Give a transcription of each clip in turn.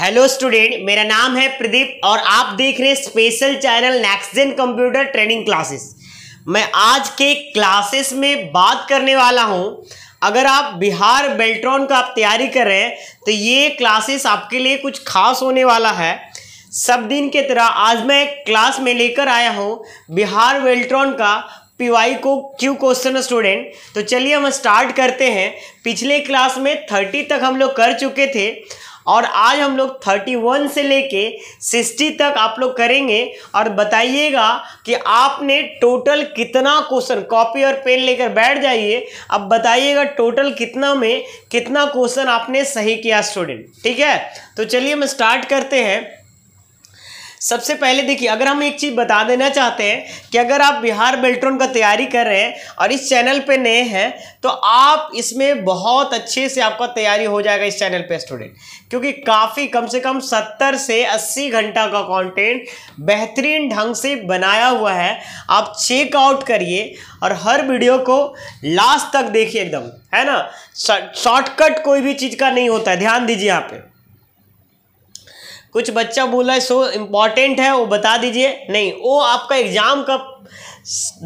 Hello student मेरा नाम है प्रदीप और आप देख रहे हैं special channel Nexgen computer training classes मैं आज के क्लासेस में बात करने वाला हूं अगर आप बिहार बेल्ट्रॉन का आप तैयारी कर रहे हैं तो ये क्लासेस आपके लिए कुछ खास होने वाला है सब दिन के तरह आज मैं एक क्लास में लेकर आया हूँ बिहार बेल्ट्रॉन का पीवाई को क्यू क्वेश्चन स्टूडेंट तो चलिए हम स्टार्ट करते हैं पिछले क्लास में थर्टी तक हम लोग कर चुके थे और आज हम लोग 31 से लेके 60 तक आप लोग करेंगे और बताइएगा कि आपने टोटल कितना क्वेश्चन कॉपी और पेन लेकर बैठ जाइए अब बताइएगा टोटल कितना में कितना क्वेश्चन आपने सही किया स्टूडेंट ठीक है तो चलिए हम स्टार्ट करते हैं सबसे पहले देखिए अगर हम एक चीज़ बता देना चाहते हैं कि अगर आप बिहार बेल्ट्रॉन का तैयारी कर रहे हैं और इस चैनल पे नए हैं तो आप इसमें बहुत अच्छे से आपका तैयारी हो जाएगा इस चैनल पे स्टूडेंट क्योंकि काफ़ी कम से कम 70 से 80 घंटा का कंटेंट बेहतरीन ढंग से बनाया हुआ है आप चेकआउट करिए और हर वीडियो को लास्ट तक देखिए एकदम है ना शॉर्टकट कोई भी चीज़ का नहीं होता है ध्यान दीजिए यहाँ पर कुछ बच्चा बोला है सो इम्पॉर्टेंट है वो बता दीजिए नहीं वो आपका एग्ज़ाम का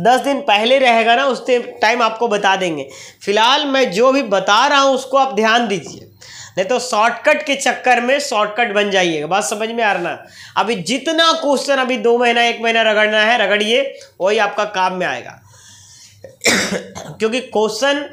दस दिन पहले रहेगा ना उस टाइम आपको बता देंगे फिलहाल मैं जो भी बता रहा हूँ उसको आप ध्यान दीजिए नहीं तो शॉर्टकट के चक्कर में शॉर्टकट बन जाइएगा बात समझ में आ रहा ना अभी जितना क्वेश्चन अभी दो महीना एक महीना रगड़ना है रगड़िए वही आपका काम में आएगा क्योंकि क्वेश्चन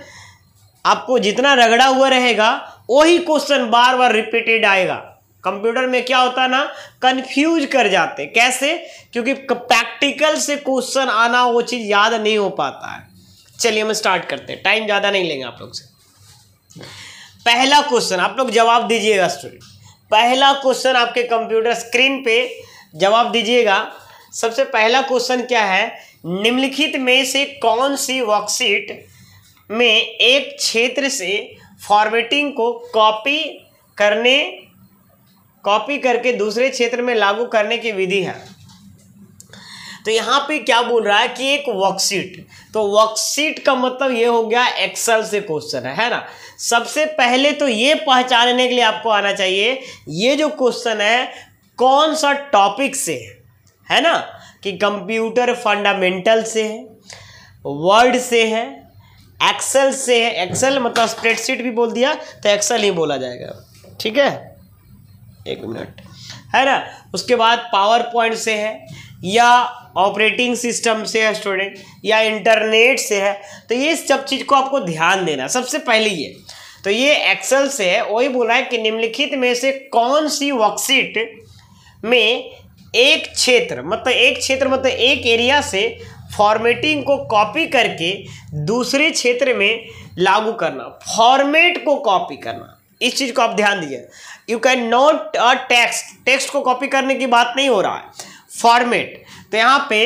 आपको जितना रगड़ा हुआ रहेगा वही क्वेश्चन बार बार रिपीटेड आएगा कंप्यूटर में क्या होता ना कंफ्यूज कर जाते कैसे क्योंकि प्रैक्टिकल से क्वेश्चन आना वो चीज़ याद नहीं हो पाता है चलिए हम स्टार्ट करते हैं टाइम ज़्यादा नहीं लेंगे आप लोग से पहला क्वेश्चन आप लोग जवाब दीजिएगा स्टूडेंट पहला क्वेश्चन आपके कंप्यूटर स्क्रीन पे जवाब दीजिएगा सबसे पहला क्वेश्चन क्या है निम्नलिखित में से कौन सी वर्कशीट में एक क्षेत्र से फॉर्मेटिंग को कॉपी करने कॉपी करके दूसरे क्षेत्र में लागू करने की विधि है तो यहाँ पे क्या बोल रहा है कि एक वर्कशीट तो वर्कशीट का मतलब ये हो गया एक्सेल से क्वेश्चन है है ना सबसे पहले तो ये पहचानने के लिए आपको आना चाहिए ये जो क्वेश्चन है कौन सा टॉपिक से है, है ना कि कंप्यूटर फंडामेंटल से है वर्ड से है एक्सेल से है एक्सेल मतलब स्प्रेडशीट भी बोल दिया तो एक्सेल ही बोला जाएगा ठीक है एक मिनट है ना उसके बाद पावर पॉइंट से है या ऑपरेटिंग सिस्टम से है स्टूडेंट या इंटरनेट से है तो ये सब चीज़ को आपको ध्यान देना सबसे पहले ये तो ये एक्सेल से है वही बोला है कि निम्नलिखित में से कौन सी वर्कशीट में एक क्षेत्र मतलब एक क्षेत्र मतलब एक एरिया से फॉर्मेटिंग को कॉपी करके दूसरे क्षेत्र में लागू करना फॉर्मेट को कॉपी करना इस चीज़ को आप ध्यान दीजिए you can not text text को कॉपी करने की बात नहीं हो रहा है फॉर्मेट तो यहाँ पे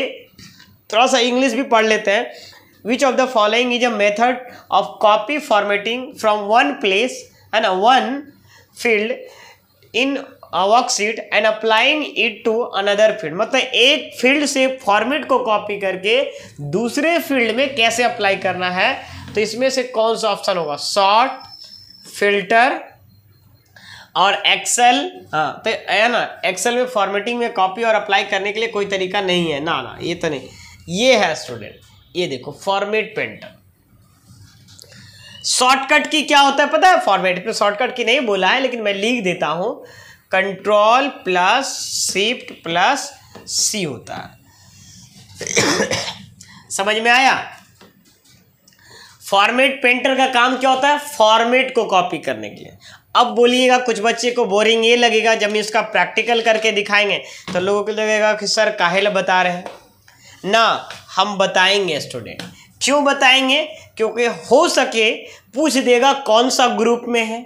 थोड़ा सा इंग्लिश भी पढ़ लेते हैं which of the following is a method of copy formatting from one place है ना one field in worksheet and applying it to another field मतलब एक फील्ड से फॉर्मेट को कॉपी करके दूसरे फील्ड में कैसे अप्लाई करना है तो इसमें से कौन सा ऑप्शन होगा शॉर्ट फिल्टर और एक्सेल हाँ। तो है ना एक्सेल में फॉर्मेटिंग में कॉपी और अप्लाई करने के लिए कोई तरीका नहीं है ना ना ये तो नहीं ये है स्टूडेंट ये देखो फॉर्मेट पेंटर शॉर्टकट की क्या होता है पता है फॉर्मेट में शॉर्टकट की नहीं बोला है लेकिन मैं लिख देता हूं control plus shift plus C होता है समझ में आया फॉर्मेट पेंटर का काम क्या होता है फॉर्मेट को कॉपी करने के लिए अब बोलिएगा कुछ बच्चे को बोरिंग ये लगेगा जब इसका प्रैक्टिकल करके दिखाएंगे तो लोगों को लगेगा कि सर काहे बता रहे हैं ना हम बताएंगे स्टूडेंट क्यों बताएंगे क्योंकि हो सके पूछ देगा कौन सा ग्रुप में है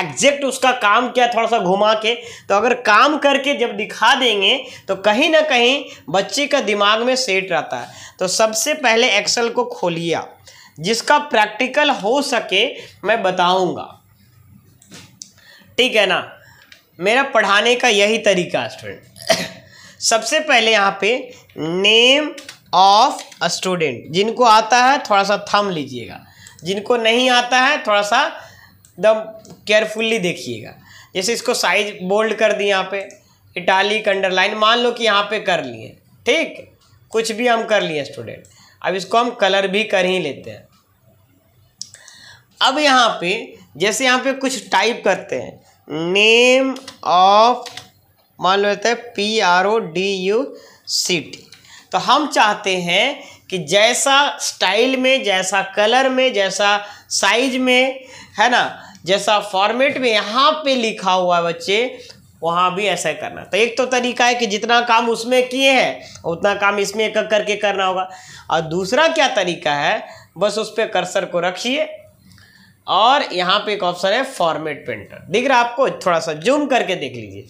एग्जैक्ट उसका काम क्या थोड़ा सा घुमा के तो अगर काम करके जब दिखा देंगे तो कहीं ना कहीं बच्चे का दिमाग में सेट रहता है तो सबसे पहले एक्सेल को खोलिए जिसका प्रैक्टिकल हो सके मैं बताऊंगा ठीक है ना मेरा पढ़ाने का यही तरीका स्टूडेंट सबसे पहले यहाँ पे नेम ऑफ स्टूडेंट जिनको आता है थोड़ा सा थम लीजिएगा जिनको नहीं आता है थोड़ा सा एकदम केयरफुल्ली देखिएगा जैसे इसको साइज बोल्ड कर दिए यहाँ पे इटालिक अंडरलाइन मान लो कि यहाँ पे कर लिए ठीक कुछ भी हम कर लिए स्टूडेंट अब इसको हम कलर भी कर ही लेते हैं अब यहाँ पे जैसे यहाँ पे कुछ टाइप करते हैं नेम ऑफ मान लो जाता है P R O D U C T तो हम चाहते हैं कि जैसा स्टाइल में जैसा कलर में जैसा साइज में है ना जैसा फॉर्मेट में यहाँ पे लिखा हुआ है बच्चे वहाँ भी ऐसा करना तो एक तो तरीका है कि जितना काम उसमें किए हैं उतना काम इसमें एक करके करना होगा और दूसरा क्या तरीका है बस उस पर कर्सर को रखिए और यहाँ पे एक ऑप्शन है फॉर्मेट पेंटर दिख रहा है आपको थोड़ा सा जूम करके देख लीजिए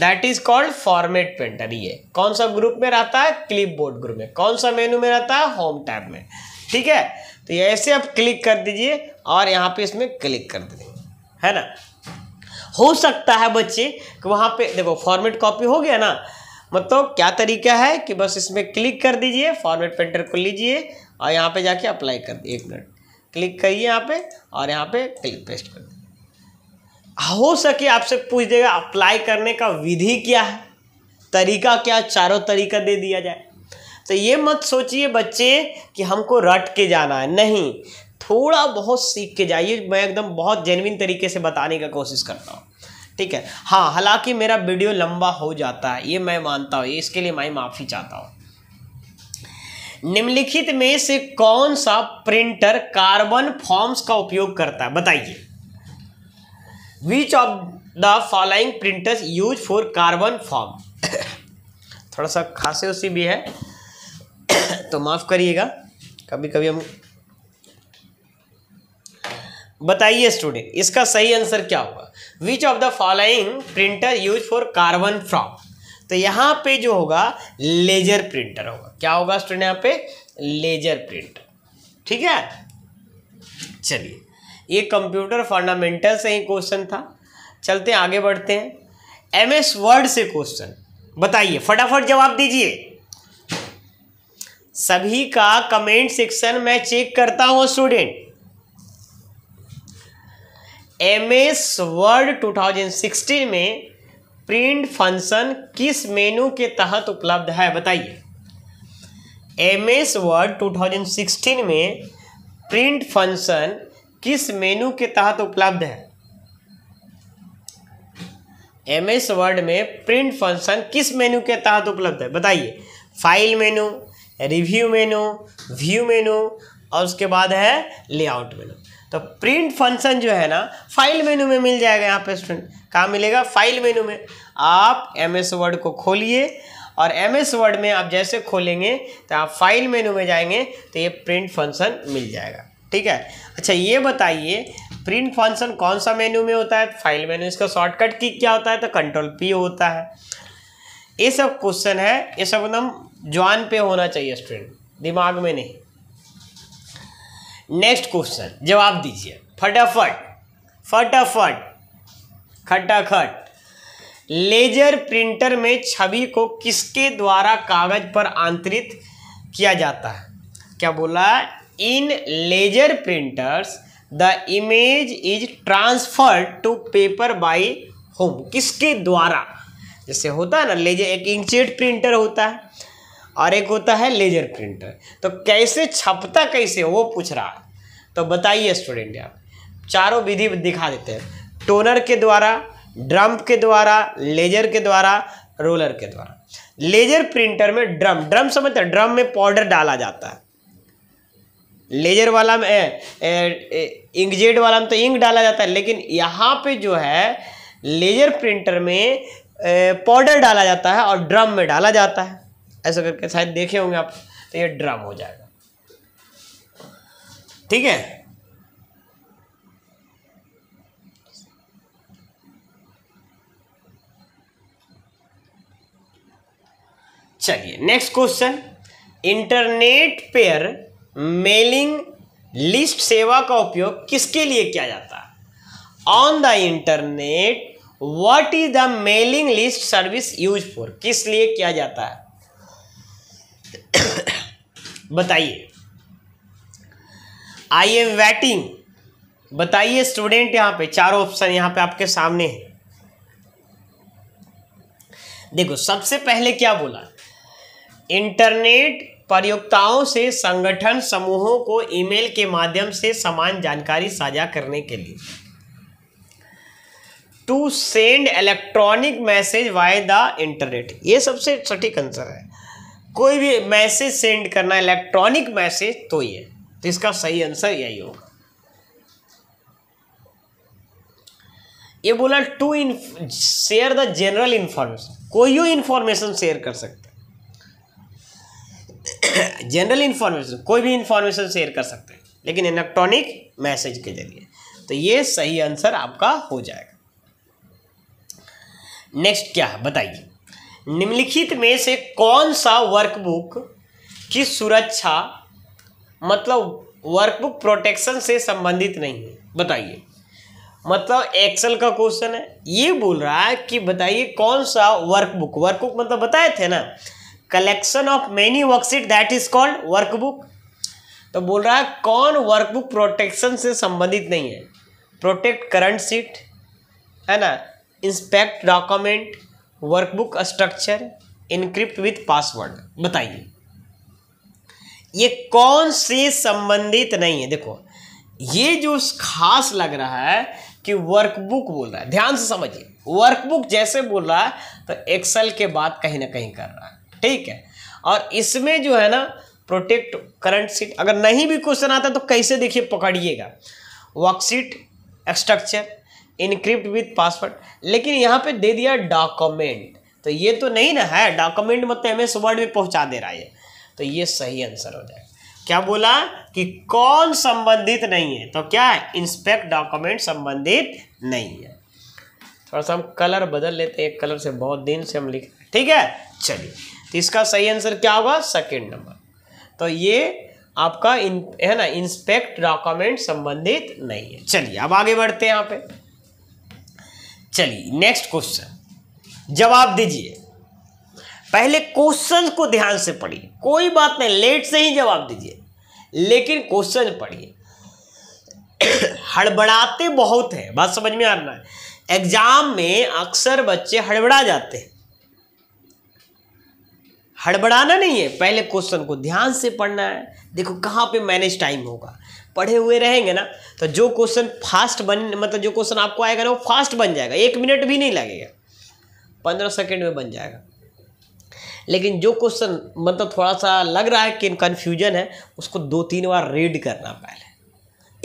that is called format painter ये कौन सा ग्रुप में रहता है क्लिप बोर्ड ग्रुप में कौन सा मेनू में रहता है होम टैब में ठीक है तो ये ऐसे आप क्लिक कर दीजिए और यहाँ पे इसमें क्लिक कर दीजिए है ना हो सकता है बच्चे कि वहाँ पे देखो फॉर्मेट कॉपी हो गया ना मतलब क्या तरीका है कि बस इसमें क्लिक कर दीजिए फॉर्मेट पेंटर को लीजिए और यहाँ पे जाके अप्लाई कर दिए एक मिनट क्लिक करिए यहाँ पे और यहाँ पे क्लिक पेस्ट कर दीजिए हो सके आपसे पूछ देगा अप्लाई करने का विधि क्या है तरीका क्या चारों तरीका दे दिया जाए तो ये मत सोचिए बच्चे कि हमको रट के जाना है नहीं थोड़ा बहुत सीख के जाइए मैं एकदम बहुत जेनविन तरीके से बताने का कोशिश करता हूँ ठीक है हाँ हालांकि मेरा वीडियो लंबा हो जाता है ये मैं मानता हूँ इसके लिए मैं माफ़ी चाहता हूँ निम्नलिखित में से कौन सा प्रिंटर कार्बन फॉर्म्स का उपयोग करता है बताइए which of the following printers use for carbon form थोड़ा सा खासे उसी भी है तो माफ़ करिएगा कभी कभी हम बताइए स्टूडेंट इसका सही आंसर क्या होगा which of the following printer use for carbon form तो यहाँ पे जो होगा लेजर प्रिंटर होगा क्या होगा स्टूडेंट यहाँ पे लेजर प्रिंटर ठीक है चलिए ये कंप्यूटर फंडामेंटल से ही क्वेश्चन था चलते हैं आगे बढ़ते हैं एम एस वर्ड से क्वेश्चन बताइए फटाफट जवाब दीजिए सभी का कमेंट सेक्शन में चेक करता हूं स्टूडेंट एम एस वर्ड 2016 में प्रिंट फंक्शन किस मेनू के तहत उपलब्ध है बताइए एम एस वर्ड सिक्सटीन में प्रिंट फंक्शन किस मेनू के तहत उपलब्ध है एम एस वर्ड में प्रिंट फंक्शन किस मेनू के तहत उपलब्ध है बताइए file menu review menu view menu और उसके बाद है लेआउट मेनू तो प्रिंट फंक्शन जो है ना फाइल मेनू में मिल जाएगा यहाँ पे स्टूडेंट कहाँ मिलेगा फाइल मेनू में आप एम एस वर्ड को खोलिए और एम एस वर्ड में आप जैसे खोलेंगे तो आप फाइल मेनू में जाएंगे तो ये प्रिंट फंक्शन मिल जाएगा ठीक है अच्छा ये बताइए प्रिंट फंक्शन कौन सा मेन्यू में होता है फाइल मेन्यू इसका शॉर्टकट की क्या होता है तो कंट्रोल पी होता है ये सब क्वेश्चन है ये सब एकदम ज्वान पे होना चाहिए स्टूडेंट दिमाग में नहीं नेक्स्ट क्वेश्चन जवाब दीजिए फटाफट फटाफट खटाखट लेजर प्रिंटर में छवि को किसके द्वारा कागज पर आंतरित किया जाता है क्या बोला in laser printers the image is transferred to paper by home किसके द्वारा जैसे होता है ना लेजर एक इंकजेट प्रिंटर होता है और एक होता है लेजर प्रिंटर तो कैसे छपता कैसे वो पूछ रहा है तो बताइए स्टूडेंट आप चारों विधि दिखा देते हैं टोनर के द्वारा ड्रम्प के द्वारा लेजर के द्वारा रोलर के द्वारा लेजर प्रिंटर में ड्रम ड्रम समझते हैं ड्रम में पाउडर डाला जाता है लेजर वाला में इंकजेट वाला में तो इंक डाला जाता है लेकिन यहाँ पे जो है लेजर प्रिंटर में पाउडर डाला जाता है और ड्रम में डाला जाता है ऐसा करके शायद देखे होंगे आप तो ये ड्रम हो जाएगा ठीक है चलिए नेक्स्ट क्वेश्चन इंटरनेट पेयर मेलिंग लिस्ट सेवा का उपयोग किसके लिए किया जाता है on the internet what is the mailing list service use for किस लिए किया जाता है बताइए आई एम वेटिंग बताइए स्टूडेंट यहां पे चारों ऑप्शन यहां पे आपके सामने है देखो सबसे पहले क्या बोला इंटरनेट प्रयोक्ताओं से संगठन समूहों को ईमेल के माध्यम से समान जानकारी साझा करने के लिए to send electronic message via the internet ये सबसे सटीक आंसर है कोई भी मैसेज सेंड करना इलेक्ट्रॉनिक मैसेज तो ये तो इसका सही आंसर यही होगा ये बोला to in share the general information कोई भी इंफॉर्मेशन शेयर कर सकते जनरल इंफॉर्मेशन कोई भी इंफॉर्मेशन शेयर कर सकते हैं लेकिन इलेक्ट्रॉनिक मैसेज के जरिए तो ये सही आंसर आपका हो जाएगा नेक्स्ट क्या है बताइए निम्नलिखित में से कौन सा वर्कबुक की सुरक्षा मतलब वर्कबुक प्रोटेक्शन से संबंधित नहीं है बताइए मतलब एक्सेल का क्वेश्चन है ये बोल रहा है कि बताइए कौन सा वर्कबुक वर्कबुक मतलब बताए थे ना collection of many worksheet that is called workbook तो बोल रहा है कौन वर्कबुक प्रोटेक्शन से संबंधित नहीं है प्रोटेक्ट करंट सीट है ना inspect document workbook structure encrypt with password बताइए ये कौन से संबंधित नहीं है देखो ये जो खास लग रहा है कि वर्कबुक बोल रहा है ध्यान से समझिए वर्कबुक जैसे बोल रहा है तो एक्सेल के बाद कहीं ना कहीं कर रहा है ठीक है और इसमें जो है ना प्रोटेक्ट करंट सीट अगर नहीं भी क्वेश्चन आता तो कैसे देखिए पकड़िएगा worksheet structure encrypt with password लेकिन यहाँ पे दे दिया डॉक्यूमेंट तो ये तो नहीं ना है डॉक्यूमेंट मतलब एम एस वर्ड में पहुँचा दे रहा है तो ये सही आंसर हो जाएगा क्या बोला कि कौन संबंधित नहीं है तो क्या है इंस्पेक्ट डॉक्यूमेंट संबंधित नहीं है थोड़ा सा हम कलर बदल लेते हैं एक कलर से बहुत दिन से हम लिख ठीक है चलिए तो इसका सही आंसर क्या होगा सेकेंड नंबर तो ये आपका इन है ना इंस्पेक्ट डॉक्यूमेंट संबंधित नहीं है चलिए अब आगे बढ़ते हैं यहाँ पे चलिए नेक्स्ट क्वेश्चन जवाब दीजिए पहले क्वेश्चन को ध्यान से पढ़िए कोई बात नहीं लेट से ही जवाब दीजिए लेकिन क्वेश्चन पढ़िए हड़बड़ाते बहुत है बात समझ में आ रहा है एग्जाम में अक्सर बच्चे हड़बड़ा जाते हैं हड़बड़ाना नहीं है पहले क्वेश्चन को ध्यान से पढ़ना है देखो कहाँ पे मैनेज टाइम होगा पढ़े हुए रहेंगे ना तो जो क्वेश्चन फास्ट बन मतलब जो क्वेश्चन आपको आएगा ना वो फास्ट बन जाएगा एक मिनट भी नहीं लगेगा पंद्रह सेकेंड में बन जाएगा लेकिन जो क्वेश्चन मतलब थोड़ा सा लग रहा है कि कन्फ्यूजन है उसको दो तीन बार रीड करना पहले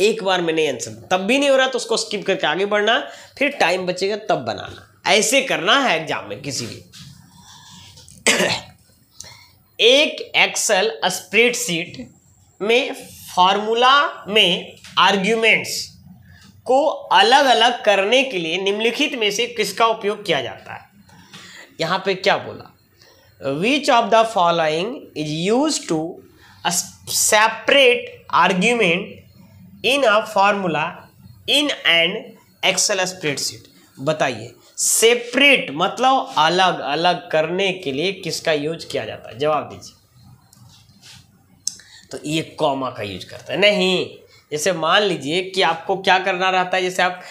एक बार में नहीं आंसर तब भी नहीं हो रहा तो उसको स्किप करके आगे बढ़ना फिर टाइम बचेगा तब बनाना ऐसे करना है एग्जाम में किसी भी एक एक्सेल स्प्रेडशीट में फार्मूला में आर्ग्यूमेंट्स को अलग अलग करने के लिए निम्नलिखित में से किसका उपयोग किया जाता है यहाँ पे क्या बोला which of the following is use to separate argument in a formula in and Excel spreadsheet बताइए सेपरेट मतलब अलग अलग करने के लिए किसका यूज किया जाता है जवाब दीजिए तो ये कॉमा का यूज करते हैं नहीं जैसे मान लीजिए कि आपको क्या करना रहता है जैसे आप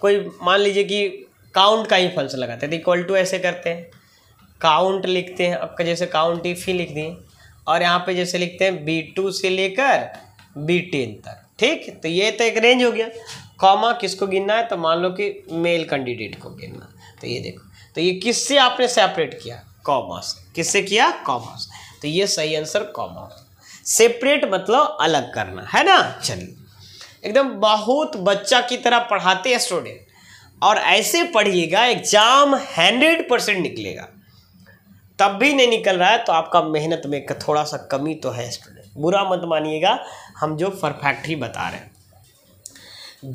कोई मान लीजिए कि काउंट का ही फंक्शन लगाते हैं तो इक्वल टू ऐसे करते हैं काउंट लिखते हैं आपका जैसे काउंट इफ ही लिख दिए और यहाँ पे जैसे लिखते हैं बी टू से लेकर बी टेन तक ठीक तो ये तो एक रेंज हो गया कॉमा किसको गिनना है तो मान लो कि मेल कैंडिडेट को गिनना तो ये देखो तो ये किससे आपने सेपरेट किया कॉमा से किससे किया कॉमा से तो ये सही आंसर कॉमा सेपरेट मतलब अलग करना है ना चलिए एकदम बहुत बच्चा की तरह पढ़ाते हैं स्टूडेंट और ऐसे पढ़िएगा एग्जाम हंड्रेड परसेंट निकलेगा तब भी नहीं निकल रहा है तो आपका मेहनत में थोड़ा सा कमी तो है स्टूडेंट बुरा मत मानिएगा हम जो परफैक्टली बता रहे हैं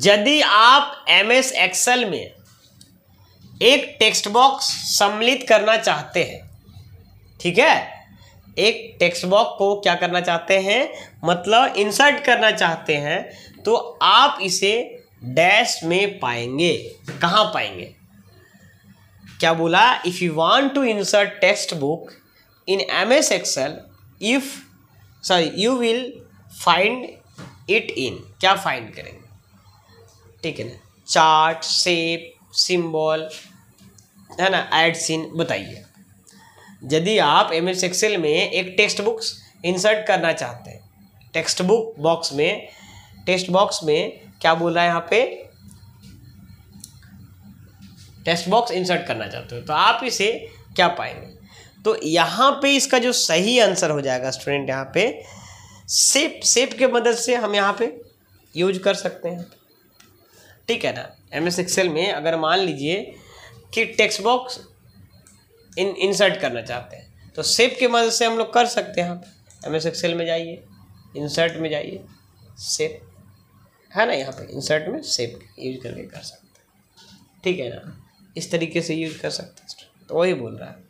यदि आप एम एस एक्सल में एक टेक्स्ट बॉक्स सम्मिलित करना चाहते हैं ठीक है एक टेक्स्ट बॉक्स को क्या करना चाहते हैं मतलब इंसर्ट करना चाहते हैं तो आप इसे डैश में पाएंगे कहाँ पाएंगे क्या बोला if you want to insert text book in M S Excel if sorry you will find it in क्या फाइंड करेंगे ठीक है ना चार्ट सेप सिंबल है ना एड सीन बताइए यदि आप एम एस एक्सेल में एक टेक्स्ट बुक्स इंसर्ट करना चाहते हैं टेक्स्ट बुक बॉक्स में टेक्स्ट बॉक्स में क्या बोला है यहाँ पे टेक्स्ट बॉक्स इंसर्ट करना चाहते हो तो आप इसे क्या पाएंगे तो यहाँ पे इसका जो सही आंसर हो जाएगा स्टूडेंट यहाँ पे सेप सेप के मदद से हम यहाँ पे यूज कर सकते हैं ठीक है ना एम एस एक्सेल में अगर मान लीजिए कि टेक्स्ट बॉक्स इन इंसर्ट करना चाहते हैं तो सेप के मदद से हम लोग कर सकते हैं हम एम एस एक्सेल में जाइए इंसर्ट में जाइए सेप है ना यहाँ पे इंसर्ट में सेप यूज करके कर सकते हैं ठीक है ना इस तरीके से यूज कर सकते हैं तो वही बोल रहा है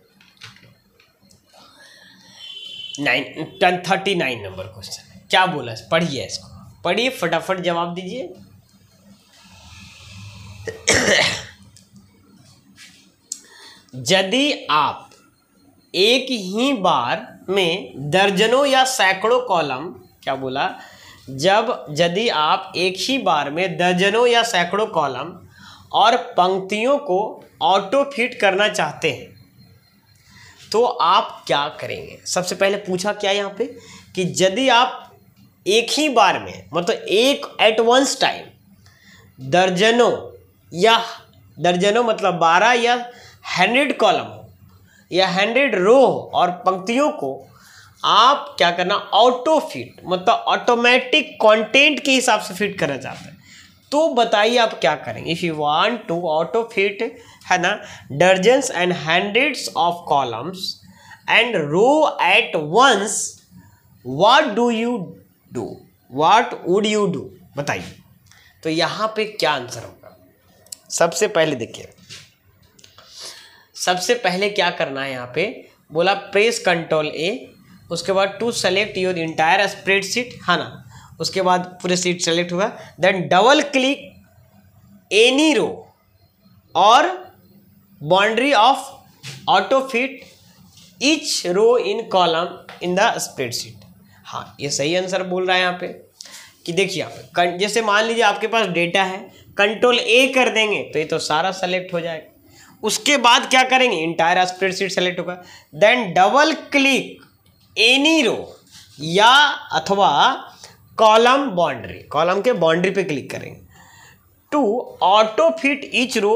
nine ten thirty nine number question है क्या बोला पढ़िए इसको पढ़िए फटाफट जवाब दीजिए यदि आप एक ही बार में दर्जनों या सैकड़ों कॉलम क्या बोला जब यदि आप एक ही बार में दर्जनों या सैकड़ों कॉलम और पंक्तियों को ऑटो फिट करना चाहते हैं तो आप क्या करेंगे सबसे पहले पूछा क्या यहाँ पे कि यदि आप एक ही बार में मतलब एक एट वंस टाइम दर्जनों या दर्जनों मतलब बारह या हंड्रेड कॉलम हो या हंड्रेड रो हो और पंक्तियों को आप क्या करना ऑटो फिट मतलब ऑटोमेटिक कंटेंट के हिसाब से फिट करना चाहते हैं तो बताइए आप क्या करेंगे if you want to auto fit है ना dozens and hundreds of columns and row at once what do you do what would you do बताइए तो यहाँ पे क्या आंसर होगा सबसे पहले देखिए सबसे पहले क्या करना है यहाँ पे बोला प्रेस कंट्रोल ए उसके बाद to select your entire spread sheet है ना उसके बाद पूरे सीट सेलेक्ट हुआ then double click any row और boundary of auto fit each row in column in the spread sheet हाँ ये सही आंसर बोल रहा है यहाँ पे कि देखिए आप जैसे मान लीजिए आपके पास डेटा है कंट्रोल ए कर देंगे तो ये तो सारा सेलेक्ट हो जाएगा उसके बाद क्या करेंगे इंटायर स्प्रेडशीट सेलेक्ट होगा then double click any row या अथवा कॉलम बाउंड्री कॉलम के बाउंड्री पे क्लिक करेंगे to auto fit each row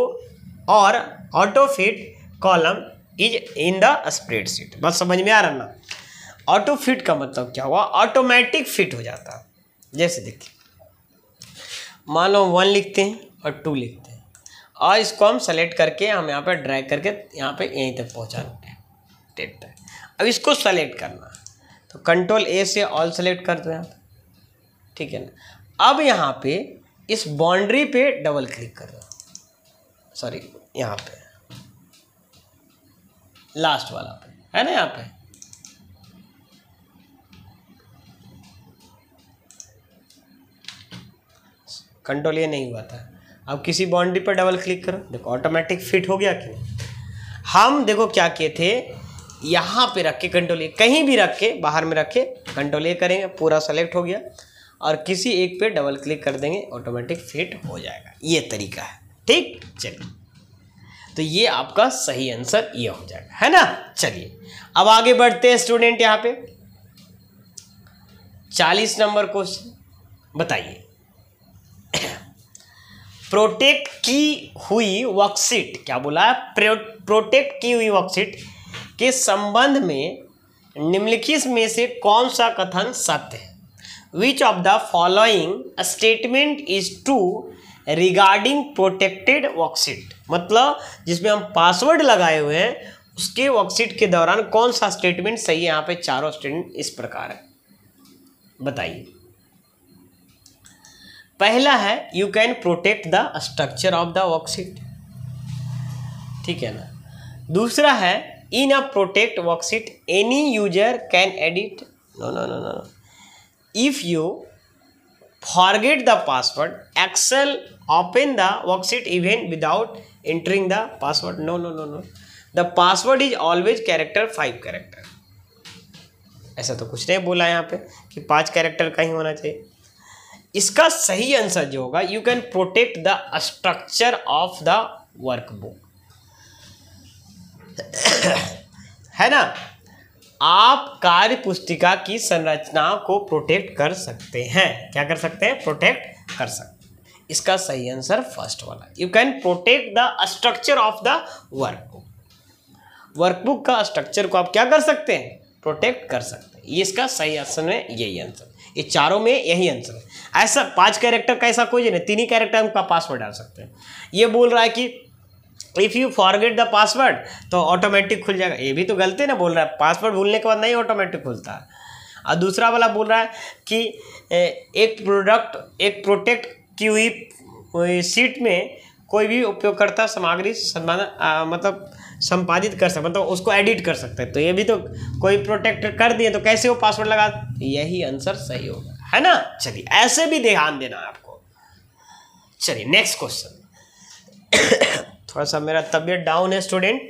और auto fit column is in the spreadsheet बस समझ में आ रहा ना ऑटो फिट का मतलब क्या हुआ ऑटोमेटिक फिट हो जाता जैसे देखिए मान लो वन लिखते हैं और टू लिखते हैं और इसको हम सेलेक्ट करके हम यहाँ पे ड्रैग करके यहाँ पे यहीं तक पहुँचा देते हैं अब इसको सेलेक्ट करना तो कंट्रोल ए से ऑल सेलेक्ट कर यहाँ ठीक है ना अब यहाँ पे इस बाउंड्री पे डबल क्लिक कर दो सॉरी यहाँ पे लास्ट वाला पे है ना यहाँ पे कंट्रोल ये नहीं हुआ था अब किसी बाउंड्री पर डबल क्लिक करो देखो ऑटोमेटिक फिट हो गया कि हम देखो क्या किए थे यहाँ पे रख के कंट्रोल ए कहीं भी रख के बाहर में रख के कंट्रोल ए करेंगे पूरा सेलेक्ट हो गया और किसी एक पे डबल क्लिक कर देंगे ऑटोमेटिक फिट हो जाएगा ये तरीका है ठीक चलिए तो ये आपका सही आंसर ये हो जाएगा है ना चलिए अब आगे बढ़ते हैं स्टूडेंट यहाँ पे चालीस नंबर क्वेश्चन बताइए प्रोटेक्ट की हुई वर्कशीट क्या बोला प्रोटेक्ट की हुई वर्कशीट के संबंध में निम्नलिखित में से कौन सा कथन सत्य है which of the following statement is true regarding protected worksheet मतलब जिसमें हम पासवर्ड लगाए हुए हैं उसके वर्कशीट के दौरान कौन सा स्टेटमेंट सही है यहाँ पे चारों स्टेटमेंट इस प्रकार है बताइए पहला है you can protect the structure of the oxide ठीक है ना दूसरा है in a protect worksheet any user can edit no no no no no if you forget the password Excel open the worksheet event without entering the password no no no no the password is always character five character ऐसा तो कुछ नहीं बोला यहाँ पे कि पांच character का ही होना चाहिए इसका सही आंसर जो होगा you can protect the structure of the workbook है ना आप कार्य पुस्तिका की संरचना को प्रोटेक्ट कर सकते हैं क्या कर सकते हैं प्रोटेक्ट कर सकते इसका सही आंसर फर्स्ट वाला you can protect the structure of the workbook workbook का स्ट्रक्चर को आप क्या कर सकते हैं प्रोटेक्ट कर सकते हैं इसका सही आंसर है यही आंसर ये चारों में यही आंसर है ऐसा पांच कैरेक्टर का ऐसा कोई नहीं तीन ही कैरेक्टर हम पासवर्ड डाल सकते हैं ये बोल रहा है कि if you forget the password तो ऑटोमेटिक खुल जाएगा ये भी तो गलती ना बोल रहा है पासवर्ड भूलने के बाद नहीं ऑटोमेटिक खुलता है और दूसरा वाला बोल रहा है कि एक प्रोडक्ट एक प्रोटेक्ट की हुई सीट में कोई भी उपयोगकर्ता सामग्री मतलब संपादित कर सकता मतलब उसको एडिट कर सकते हैं तो ये भी तो कोई प्रोटेक्ट कर दिए तो कैसे वो पासवर्ड लगा यही आंसर सही होगा है ना चलिए ऐसे भी ध्यान देना आपको चलिए नेक्स्ट क्वेश्चन थोड़ा सा मेरा तबीयत डाउन है स्टूडेंट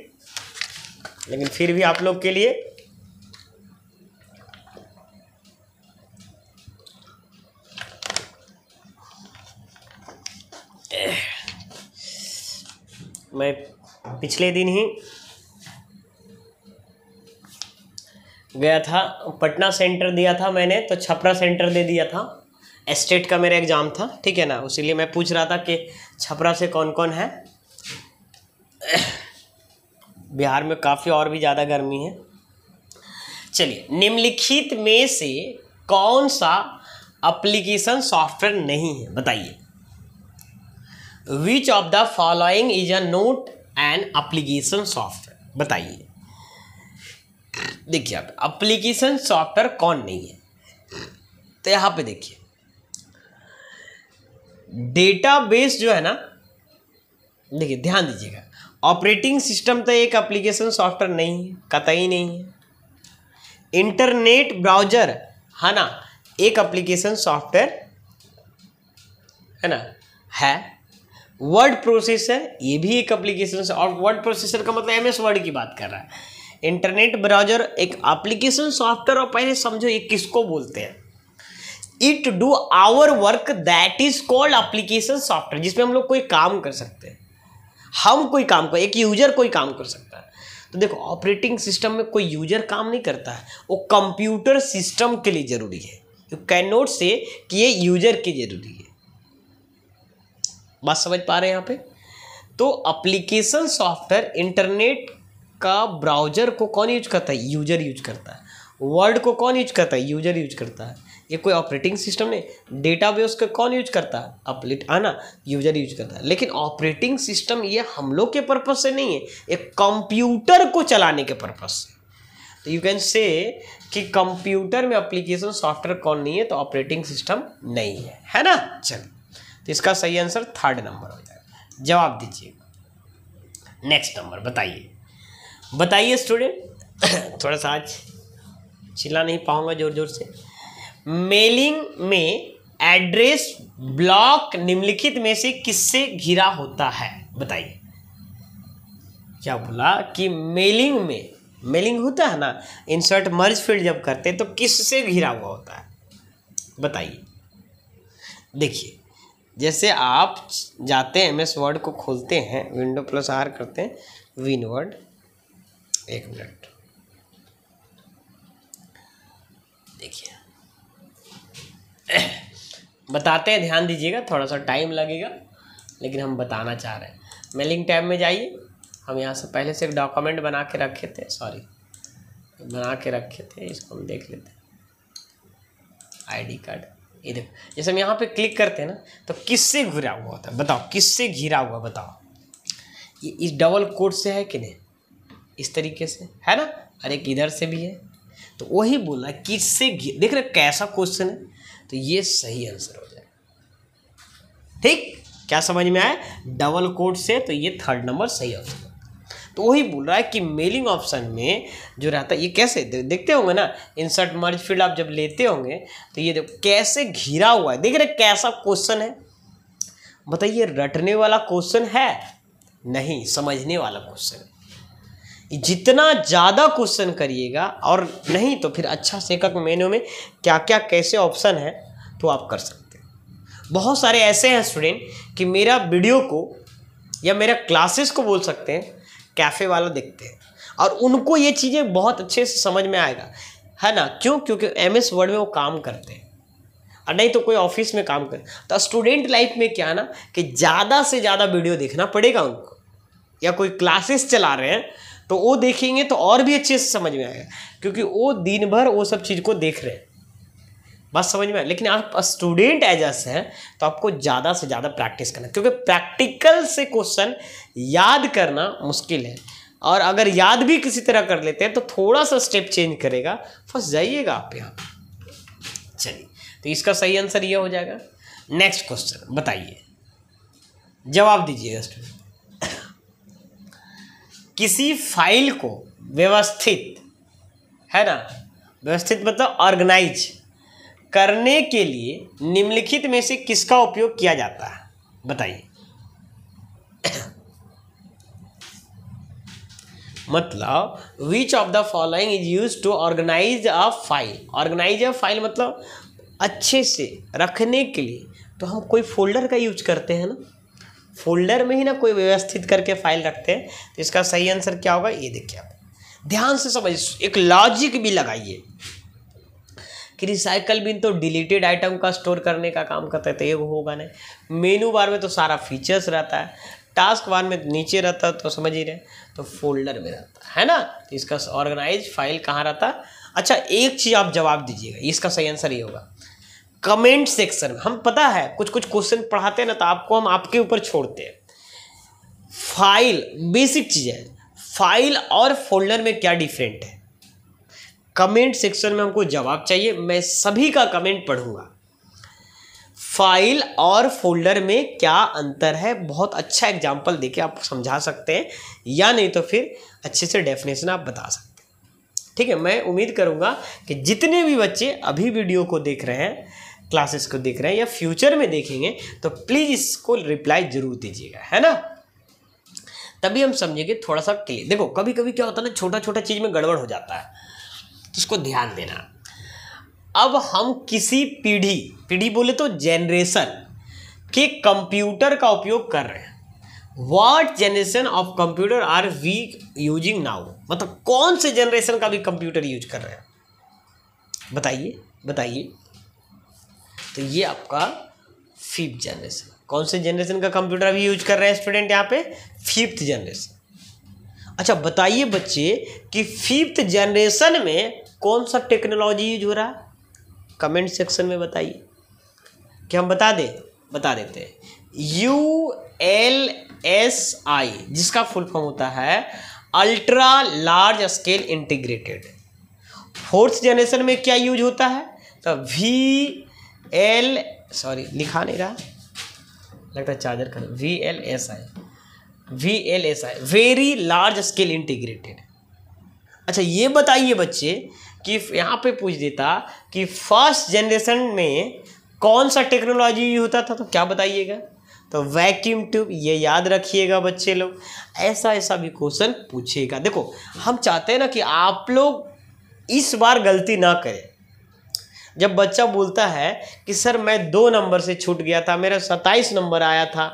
लेकिन फिर भी आप लोग के लिए मैं पिछले दिन ही गया था पटना सेंटर दिया था मैंने तो छपरा सेंटर दे दिया था एस्टेट का मेरा एग्ज़ाम था ठीक है ना उसीलिए मैं पूछ रहा था कि छपरा से कौन कौन है बिहार में काफ़ी और भी ज़्यादा गर्मी है चलिए निम्नलिखित में से कौन सा एप्लीकेशन सॉफ्टवेयर नहीं है बताइए which of the following is a not and application software बताइए देखिए आप अप्लीकेशन सॉफ्टवेयर कौन नहीं है तो यहां पे देखिए डेटाबेस जो है ना देखिए ध्यान दीजिएगा ऑपरेटिंग सिस्टम तो एक अप्लीकेशन सॉफ्टवेयर नहीं है कतई नहीं है इंटरनेट ब्राउजर है ना एक अप्लीकेशन सॉफ्टवेयर है ना है वर्ड प्रोसेसर ये भी एक अप्लीकेशन और वर्ड प्रोसेसर का मतलब एम एस वर्ड की बात कर रहा है इंटरनेट ब्राउजर एक एप्लीकेशन सॉफ्टवेयर और पहले समझो ये किसको बोलते हैं it do our work that is called application software जिसमें हम लोग कोई काम कर सकते हैं हम कोई काम कर एक यूजर कोई काम कर सकता है तो देखो ऑपरेटिंग सिस्टम में कोई यूजर काम नहीं करता है वो कंप्यूटर सिस्टम के लिए ज़रूरी है यू कैन नोट से कि ये यूजर के जरूरी है बात समझ पा रहे हैं यहाँ पे तो अप्लीकेशन सॉफ्टवेयर इंटरनेट का ब्राउजर को कौन यूज करता है यूजर यूज करता है वर्ड को कौन यूज करता है यूजर यूज करता है ये कोई ऑपरेटिंग सिस्टम नहीं डेटा बेस का कौन यूज करता है अपलेट आना यूजर यूज करता है लेकिन ऑपरेटिंग सिस्टम ये हम लोग के पर्पज से नहीं है एक कंप्यूटर को चलाने के पर्पज से तो यू कैन से कि कंप्यूटर में अप्लीकेशन सॉफ्टवेयर कौन नहीं है तो ऑपरेटिंग सिस्टम नहीं है है ना चलिए तो इसका सही आंसर थर्ड नंबर हो जाएगा जवाब दीजिए नेक्स्ट नंबर बताइए बताइए स्टूडेंट थोड़ा सा आज चिल्ला नहीं पाऊंगा ज़ोर ज़ोर से मेलिंग में एड्रेस ब्लॉक निम्नलिखित में से किससे घिरा होता है बताइए क्या बोला कि मेलिंग में मेलिंग होता है ना इंसर्ट मर्ज फील्ड जब करते हैं तो किस से घिरा हुआ होता है बताइए देखिए जैसे आप जाते हैं एम वर्ड को खोलते हैं विंडो प्लस आर करते हैं विन वर्ड एक मिनट देखिए बताते हैं ध्यान दीजिएगा थोड़ा सा टाइम लगेगा लेकिन हम बताना चाह रहे हैं मेलिंग टैब में जाइए हम यहाँ से पहले से एक डॉक्यूमेंट बना के रखे थे सॉरी बना के रखे थे इसको हम देख लेते हैं आईडी कार्ड ये देखो जैसे हम यहाँ पे क्लिक करते हैं ना तो किससे घिरा हुआ होता है बताओ किससे घिरा हुआ बताओ ये इस डबल कोट से है कि नहीं इस तरीके से है ना और एक इधर से भी है तो वही बोला किससे देख रहे कैसा क्वेश्चन है तो ये सही आंसर हो जाएगा ठीक क्या समझ में आया डबल कोट से तो ये थर्ड नंबर सही आंसर तो वही बोल रहा है कि मेलिंग ऑप्शन में जो रहता है ये कैसे देखते होंगे ना इंसर्ट मर्ज फील्ड आप जब लेते होंगे तो ये देखो कैसे घिरा हुआ है देख रहे कैसा क्वेश्चन है बताइए रटने वाला क्वेश्चन है नहीं समझने वाला क्वेश्चन जितना ज़्यादा क्वेश्चन करिएगा और नहीं तो फिर अच्छा से एकक मेन्यू में क्या क्या कैसे ऑप्शन है तो आप कर सकते हैं बहुत सारे ऐसे हैं स्टूडेंट कि मेरा वीडियो को या मेरा क्लासेस को बोल सकते हैं कैफ़े वाला देखते हैं और उनको ये चीज़ें बहुत अच्छे से समझ में आएगा है ना क्यों क्योंकि एम एस वर्ड में वो काम करते हैं और नहीं तो कोई ऑफिस में काम कर तो स्टूडेंट लाइफ में क्या ना कि ज़्यादा से ज़्यादा वीडियो देखना पड़ेगा उनको या कोई क्लासेस चला रहे हैं तो वो देखेंगे तो और भी अच्छे से समझ में आएगा क्योंकि वो दिन भर वो सब चीज़ को देख रहे हैं बात समझ में लेकिन आप स्टूडेंट एज एस हैं तो आपको ज़्यादा से ज़्यादा प्रैक्टिस करना क्योंकि प्रैक्टिकल से क्वेश्चन याद करना मुश्किल है और अगर याद भी किसी तरह कर लेते हैं तो थोड़ा सा स्टेप चेंज करेगा फर्स्ट जाइएगा आप यहाँ चलिए तो इसका सही आंसर ये हो जाएगा नेक्स्ट क्वेश्चन बताइए जवाब दीजिएगा किसी फाइल को व्यवस्थित है ना व्यवस्थित मतलब ऑर्गेनाइज करने के लिए निम्नलिखित में से किसका उपयोग किया जाता है बताइए मतलब which of the following is use to organise a file organise a file मतलब अच्छे से रखने के लिए तो हम कोई फोल्डर का यूज करते हैं ना फोल्डर में ही ना कोई व्यवस्थित करके फाइल रखते हैं तो इसका सही आंसर क्या होगा ये देखिए आप ध्यान से समझिए एक लॉजिक भी लगाइए कि रिसाइकल बिन तो डिलीटेड आइटम का स्टोर करने का काम करता है तो ये होगा नहीं मेनू बार में तो सारा फीचर्स रहता है टास्क बार में नीचे रहता तो समझ ही रहे तो फोल्डर में रहता है ना तो इसका ऑर्गेनाइज फाइल कहाँ रहता अच्छा एक चीज़ आप जवाब दीजिएगा इसका सही आंसर ये होगा कमेंट सेक्शन में हम पता है कुछ कुछ क्वेश्चन पढ़ाते हैं ना तो आपको हम आपके ऊपर छोड़ते हैं फाइल बेसिक चीज़ें फाइल और फोल्डर में क्या डिफरेंट है कमेंट सेक्शन में हमको जवाब चाहिए मैं सभी का कमेंट पढ़ूंगा फाइल और फोल्डर में क्या अंतर है बहुत अच्छा एग्जाम्पल देके आप समझा सकते हैं या नहीं तो फिर अच्छे से डेफिनेशन आप बता सकते हैं ठीक है मैं उम्मीद करूंगा कि जितने भी बच्चे अभी वीडियो को देख रहे हैं क्लासेस को देख रहे हैं या फ्यूचर में देखेंगे तो प्लीज़ इसको रिप्लाई ज़रूर दीजिएगा है ना तभी हम समझेंगे थोड़ा सा क्लियर देखो कभी कभी क्या होता है ना छोटा छोटा चीज़ में गड़बड़ हो जाता है तो इसको ध्यान देना अब हम किसी पीढ़ी पीढ़ी बोले तो जेनरेशन के कंप्यूटर का उपयोग कर रहे हैं what generation of computer are we using now मतलब कौन से जनरेशन का भी कंप्यूटर यूज कर रहे हैं बताइए बताइए तो ये आपका फिफ्थ जनरेशन कौन से जनरेशन का कंप्यूटर अभी यूज कर रहे हैं स्टूडेंट यहाँ पे फिफ्थ जनरेशन अच्छा बताइए बच्चे कि फिफ्थ जनरेशन में कौन सा टेक्नोलॉजी यूज हो रहा कमेंट सेक्शन में बताइए कि हम बता दें बता देते हैं यू एल एस आई जिसका फुल फॉर्म होता है ultra large scale integrated fourth generation में क्या यूज होता है तो वी एल सॉरी लिखा नहीं रहा लगता है चार्जर का V L S I V L S I very large scale integrated अच्छा ये बताइए बच्चे कि यहाँ पे पूछ देता कि फर्स्ट जनरेशन में कौन सा टेक्नोलॉजी होता था तो क्या बताइएगा तो वैक्यूम ट्यूब ये याद रखिएगा बच्चे लोग ऐसा ऐसा भी क्वेश्चन पूछेगा देखो हम चाहते हैं ना कि आप लोग इस बार गलती ना करें जब बच्चा बोलता है कि सर मैं दो नंबर से छूट गया था मेरा सत्ताईस नंबर आया था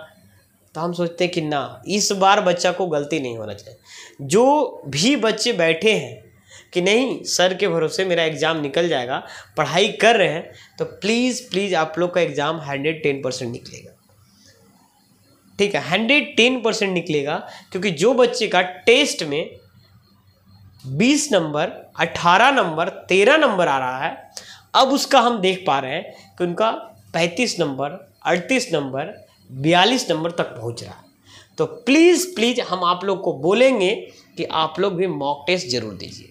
तो हम सोचते हैं कि ना इस बार बच्चा को गलती नहीं होना चाहिए जो भी बच्चे बैठे हैं कि नहीं सर के भरोसे मेरा एग्ज़ाम निकल जाएगा पढ़ाई कर रहे हैं तो प्लीज़ प्लीज़ आप लोग का एग्ज़ाम हंड्रेड टेन परसेंट निकलेगा ठीक है हंड्रेड टेन परसेंट निकलेगा क्योंकि जो बच्चे का टेस्ट में बीस नंबर अट्ठारह नंबर तेरह नंबर आ रहा है अब उसका हम देख पा रहे हैं कि उनका पैंतीस नंबर अड़तीस नंबर बयालीस नंबर तक पहुँच रहा है तो प्लीज़ प्लीज़ हम आप लोग को बोलेंगे कि आप लोग भी मॉक टेस्ट ज़रूर दीजिए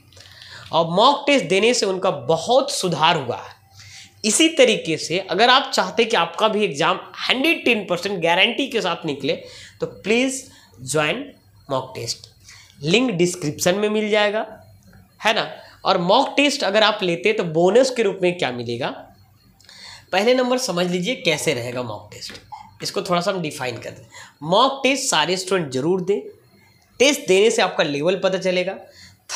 और मॉक टेस्ट देने से उनका बहुत सुधार हुआ है इसी तरीके से अगर आप चाहते कि आपका भी exam hundred ten percent guarantee के साथ निकले तो please join mock test link description में मिल जाएगा है ना और मॉक टेस्ट अगर आप लेते तो बोनस के रूप में क्या मिलेगा पहले नंबर समझ लीजिए कैसे रहेगा मॉक टेस्ट इसको थोड़ा सा हम डिफाइन कर दें मॉक टेस्ट सारे स्टूडेंट जरूर दें टेस्ट देने से आपका लेवल पता चलेगा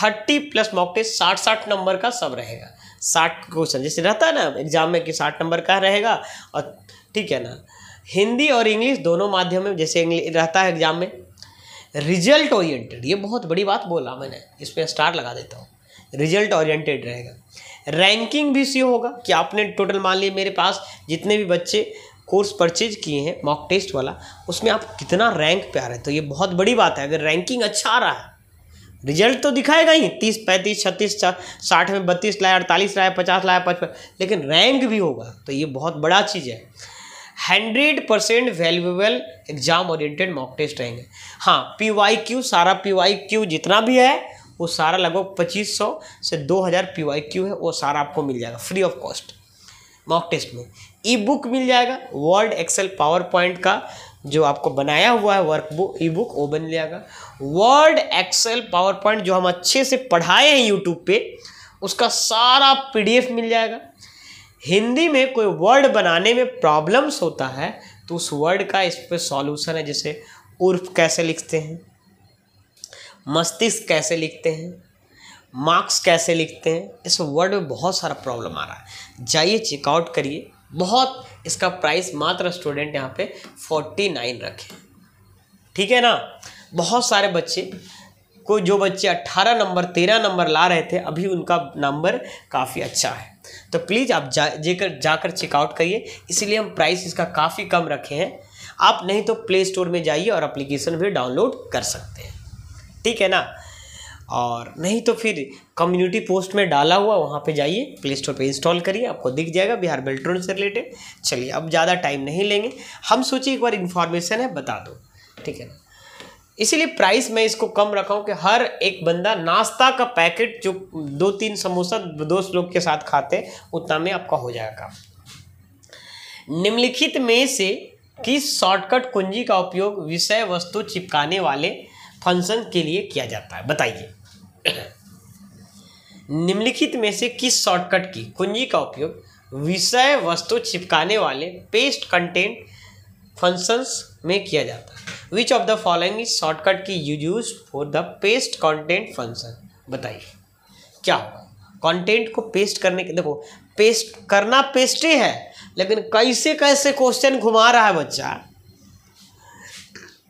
थर्टी प्लस मॉक टेस्ट साठ साठ नंबर का सब रहेगा साठ क्वेश्चन जैसे रहता है ना एग्जाम में कि साठ नंबर का रहेगा और ठीक है ना हिंदी और इंग्लिश दोनों माध्यम में जैसे रहता है एग्जाम में रिजल्ट ओरिएंटेड ये बहुत बड़ी बात बोला मैंने इस पर स्टार लगा देता हूँ रिजल्ट ओरिएंटेड रहेगा रैंकिंग भी सी होगा कि आपने टोटल मान लिया मेरे पास जितने भी बच्चे कोर्स परचेज किए हैं मॉक टेस्ट वाला उसमें आप कितना रैंक पे आ रहे हैं तो ये बहुत बड़ी बात है अगर रैंकिंग अच्छा आ रहा है रिजल्ट तो दिखाएगा ही तीस पैंतीस छत्तीस साठ में बत्तीस लाया अड़तालीस लाया पचास लाया पचपन लेकिन रैंक भी होगा तो ये बहुत बड़ा चीज़ है hundred percent valuable exam oriented mock test रहेंगे हाँ पी वाई क्यू सारा पी वाई क्यू जितना भी है वो सारा लगभग पच्चीस सौ से दो हज़ार पी वाई क्यू है वो सारा आपको मिल जाएगा free of cost mock test में ई बुक मिल जाएगा वर्ड एक्सेल पावर पॉइंट का जो आपको बनाया हुआ है वर्क बुक ई बुक वो बन जाएगा वर्ड एक्सेल पावर पॉइंट जो हम अच्छे से पढ़ाए हैं यूट्यूब पे उसका सारा पीडीएफ मिल जाएगा हिंदी में कोई वर्ड बनाने में प्रॉब्लम्स होता है तो उस वर्ड का इस पर सॉल्यूशन है जैसे उर्फ कैसे लिखते हैं मस्तिष्क कैसे लिखते हैं मार्क्स कैसे लिखते हैं इस वर्ड में बहुत सारा प्रॉब्लम आ रहा है जाइए चेकआउट करिए बहुत इसका प्राइस मात्र स्टूडेंट यहाँ पे फोर्टी नाइन रखे ठीक है ना बहुत सारे बच्चे को जो बच्चे 18 नंबर 13 नंबर ला रहे थे अभी उनका नंबर काफ़ी अच्छा है तो प्लीज़ आप जा जेकर जाकर चेकआउट करिए इसलिए हम प्राइस इसका काफ़ी कम रखे हैं आप नहीं तो प्ले स्टोर में जाइए और एप्लीकेशन भी डाउनलोड कर सकते हैं ठीक है ना और नहीं तो फिर कम्युनिटी पोस्ट में डाला हुआ वहाँ पे जाइए प्ले स्टोर पे इंस्टॉल करिए आपको दिख जाएगा बिहार बेल्ट्रोन से रिलेटेड चलिए अब ज़्यादा टाइम नहीं लेंगे हम सोचिए एक बार इन्फॉर्मेशन है बता दो ठीक है ना इसीलिए प्राइस मैं इसको कम रखा हूँ कि हर एक बंदा नाश्ता का पैकेट जो दो तीन समोसा दोस्त लोग के साथ खाते उतना में आपका हो जाएगा काम निम्नलिखित में से किस शॉर्टकट कुंजी का उपयोग विषय वस्तु चिपकाने वाले फंक्शन के लिए किया जाता है बताइए निम्नलिखित में से किस शॉर्टकट की कुंजी का उपयोग विषय वस्तु चिपकाने वाले पेस्ट कंटेंट फंक्शंस में किया जाता है which of the following shortcut key use for the paste content function बताइए क्या होगा को पेस्ट करने के देखो पेस्ट करना पेस्ट है लेकिन कैसे कैसे क्वेश्चन घुमा रहा है बच्चा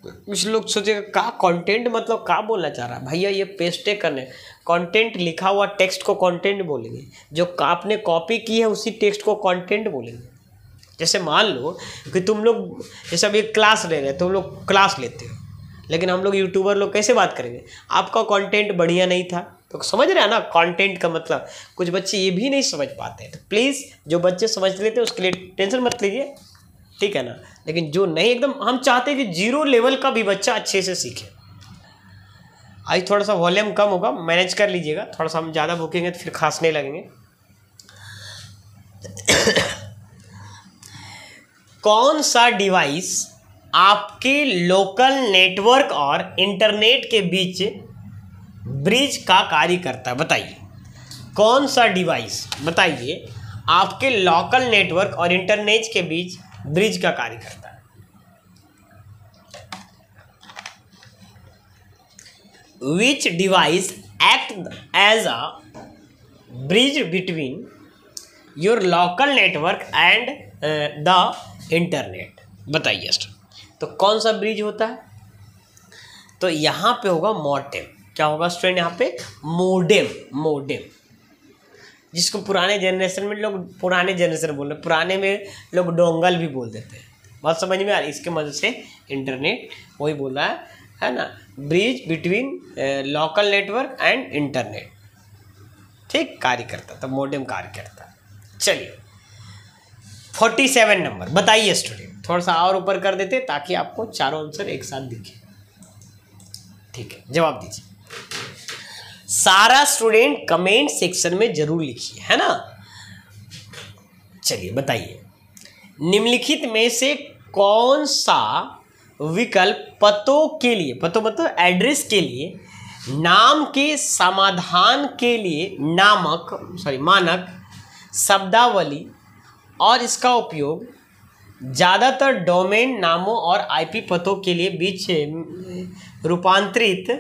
कुछ लोग सोचेगा का कंटेंट मतलब का बोलना चाह रहा है भैया ये पेस्टे करने कंटेंट लिखा हुआ टेक्स्ट को कंटेंट बोलेंगे जो आपने कॉपी की है उसी टेक्स्ट को कंटेंट बोलेंगे जैसे मान लो कि तुम लोग जैसे अभी क्लास ले रहे हैं तुम लोग क्लास लेते हो लेकिन हम लोग यूट्यूबर लोग कैसे बात करेंगे आपका कंटेंट बढ़िया नहीं था तो समझ रहे हैं ना कंटेंट का मतलब कुछ बच्चे ये भी नहीं समझ पाते तो प्लीज़ जो बच्चे समझ लेते हैं उसके लिए टेंशन मत लीजिए ठीक है ना लेकिन जो नहीं एकदम हम चाहते हैं कि जीरो लेवल का भी बच्चा अच्छे से सीखे आज थोड़ा सा वॉल्यूम कम होगा मैनेज कर लीजिएगा थोड़ा सा हम ज़्यादा भूखेंगे तो फिर खांसने लगेंगे कौन सा डिवाइस आपके लोकल नेटवर्क और इंटरनेट के बीच ब्रिज का कार्य करता है बताइए कौन सा डिवाइस बताइए आपके लोकल नेटवर्क और इंटरनेट के बीच ब्रिज का कार्य करता है which device act as a bridge between your local network and the internet बताइए तो कौन सा ब्रिज होता है तो यहाँ पे होगा मोडेम क्या होगा स्टूडेंट यहाँ पे मोडेम मोडेम जिसको पुराने जनरेशन में लोग पुराने जनरेशन बोल रहे पुराने में लोग डोंगल भी बोल देते हैं बात समझ में आ रही इसके मदद से इंटरनेट वही बोल रहा है है ना bridge between local network and internet ठीक कार्य करता तो मोडेम कार्य करता चलिए फोर्टी सेवन नंबर बताइए स्टूडेंट थोड़ा सा और ऊपर कर देते ताकि आपको चारों आंसर एक साथ दिखे ठीक है जवाब दीजिए सारा स्टूडेंट कमेंट सेक्शन में जरूर लिखिए है ना चलिए बताइए निम्नलिखित में से कौन सा विकल्प पतों के लिए पतो मतलब एड्रेस के लिए नाम के समाधान के लिए नामक सॉरी मानक शब्दावली और इसका उपयोग ज़्यादातर डोमेन नामों और आईपी पतों के लिए बीच रूपांतरित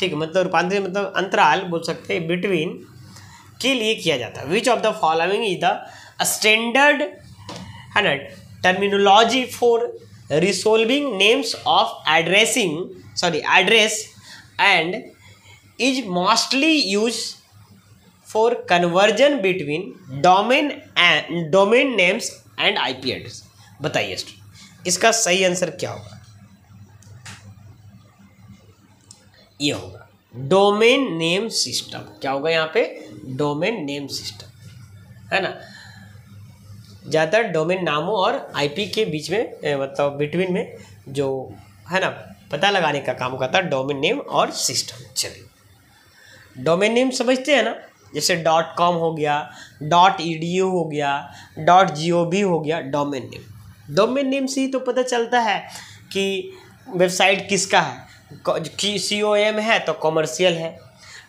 ठीक मतलब रूपांतरित मतलब अंतराल बोल सकते हैं बिटवीन के लिए किया जाता है which of the following is the standard है ना terminology for resolving names of addressing sorry address and is mostly use for conversion between domain and domain names and I P address बताइए इसका सही आंसर क्या होगा ये होगा domain name system क्या होगा यहाँ पे डोमेन नेम सिस्टम है ना ज़्यादा डोमेन नामों और आईपी के बीच में मतलब बिटवीन में जो है ना पता लगाने का काम करता है डोमेन नेम और सिस्टम चलिए डोमेन नेम समझते हैं ना जैसे डॉट कॉम हो गया डॉट ई डी यू हो गया डॉट जी ओ वी हो गया डोमेन नेम डोमेन नेम से ही तो पता चलता है कि वेबसाइट किसका है सी ओ एम है तो कॉमर्शियल है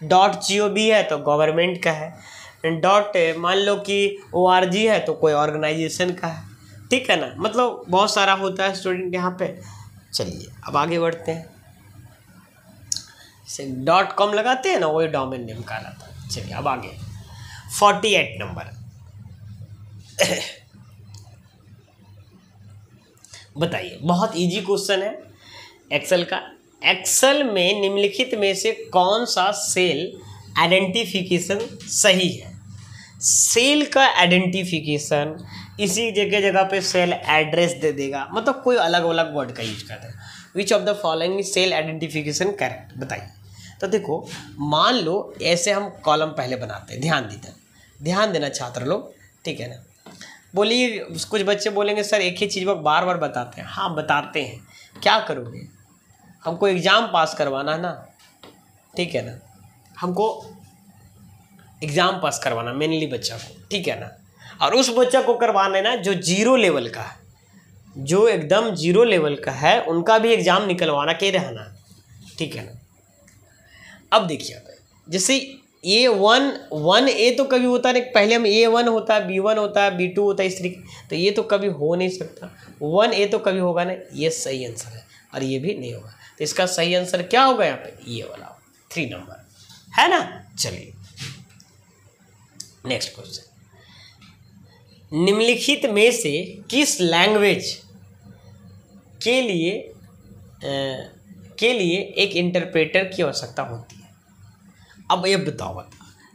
डॉट जी ओ बी है तो गवर्नमेंट का है डॉट मान लो कि ओ आर जी है तो कोई ऑर्गेनाइजेशन का है ठीक है ना मतलब बहुत सारा होता है स्टूडेंट यहाँ पे चलिए अब आगे बढ़ते हैं डॉट कॉम लगाते हैं ना वही डोमेन नेम कहलाता है चलिए अब आगे फोर्टी एट नंबर बताइए बहुत इजी क्वेश्चन है एक्सेल का एक्सेल में निम्नलिखित में से कौन सा सेल आइडेंटिफिकेशन सही है सेल का आइडेंटिफिकेशन इसी जगह जगह पे सेल एड्रेस दे देगा मतलब कोई अलग अलग वर्ड का यूज कर दे which of the following cell identification correct बताइए तो देखो मान लो ऐसे हम कॉलम पहले बनाते हैं ध्यान देते ध्यान देना छात्र लोग ठीक है ना बोलिए कुछ बच्चे बोलेंगे सर एक ही चीज़ वो बार बार बताते हैं हाँ बताते हैं क्या करोगे हमको एग्ज़ाम पास करवाना है ना ठीक है ना हमको एग्ज़ाम पास करवाना मेनली बच्चा को ठीक है ना और उस बच्चा को करवाना है ना जो जीरो लेवल का है जो एकदम जीरो लेवल का है उनका भी एग्ज़ाम निकलवाना के रहना ठीक है ना अब देखिए आप जैसे ए वन वन ए तो कभी होता नहीं पहले हम ए वन होता है बी वन होता है बी टू होता है इस तरीके तो ये तो कभी हो नहीं सकता वन ए तो कभी होगा नहीं ये सही आंसर है और ये भी नहीं होगा तो इसका सही आंसर क्या होगा यहाँ पे ये वाला थ्री नंबर है ना चलिए नेक्स्ट क्वेश्चन निम्नलिखित में से किस लैंग्वेज के लिए ए, के लिए एक इंटरप्रेटर की आवश्यकता होती है अब ये बताओ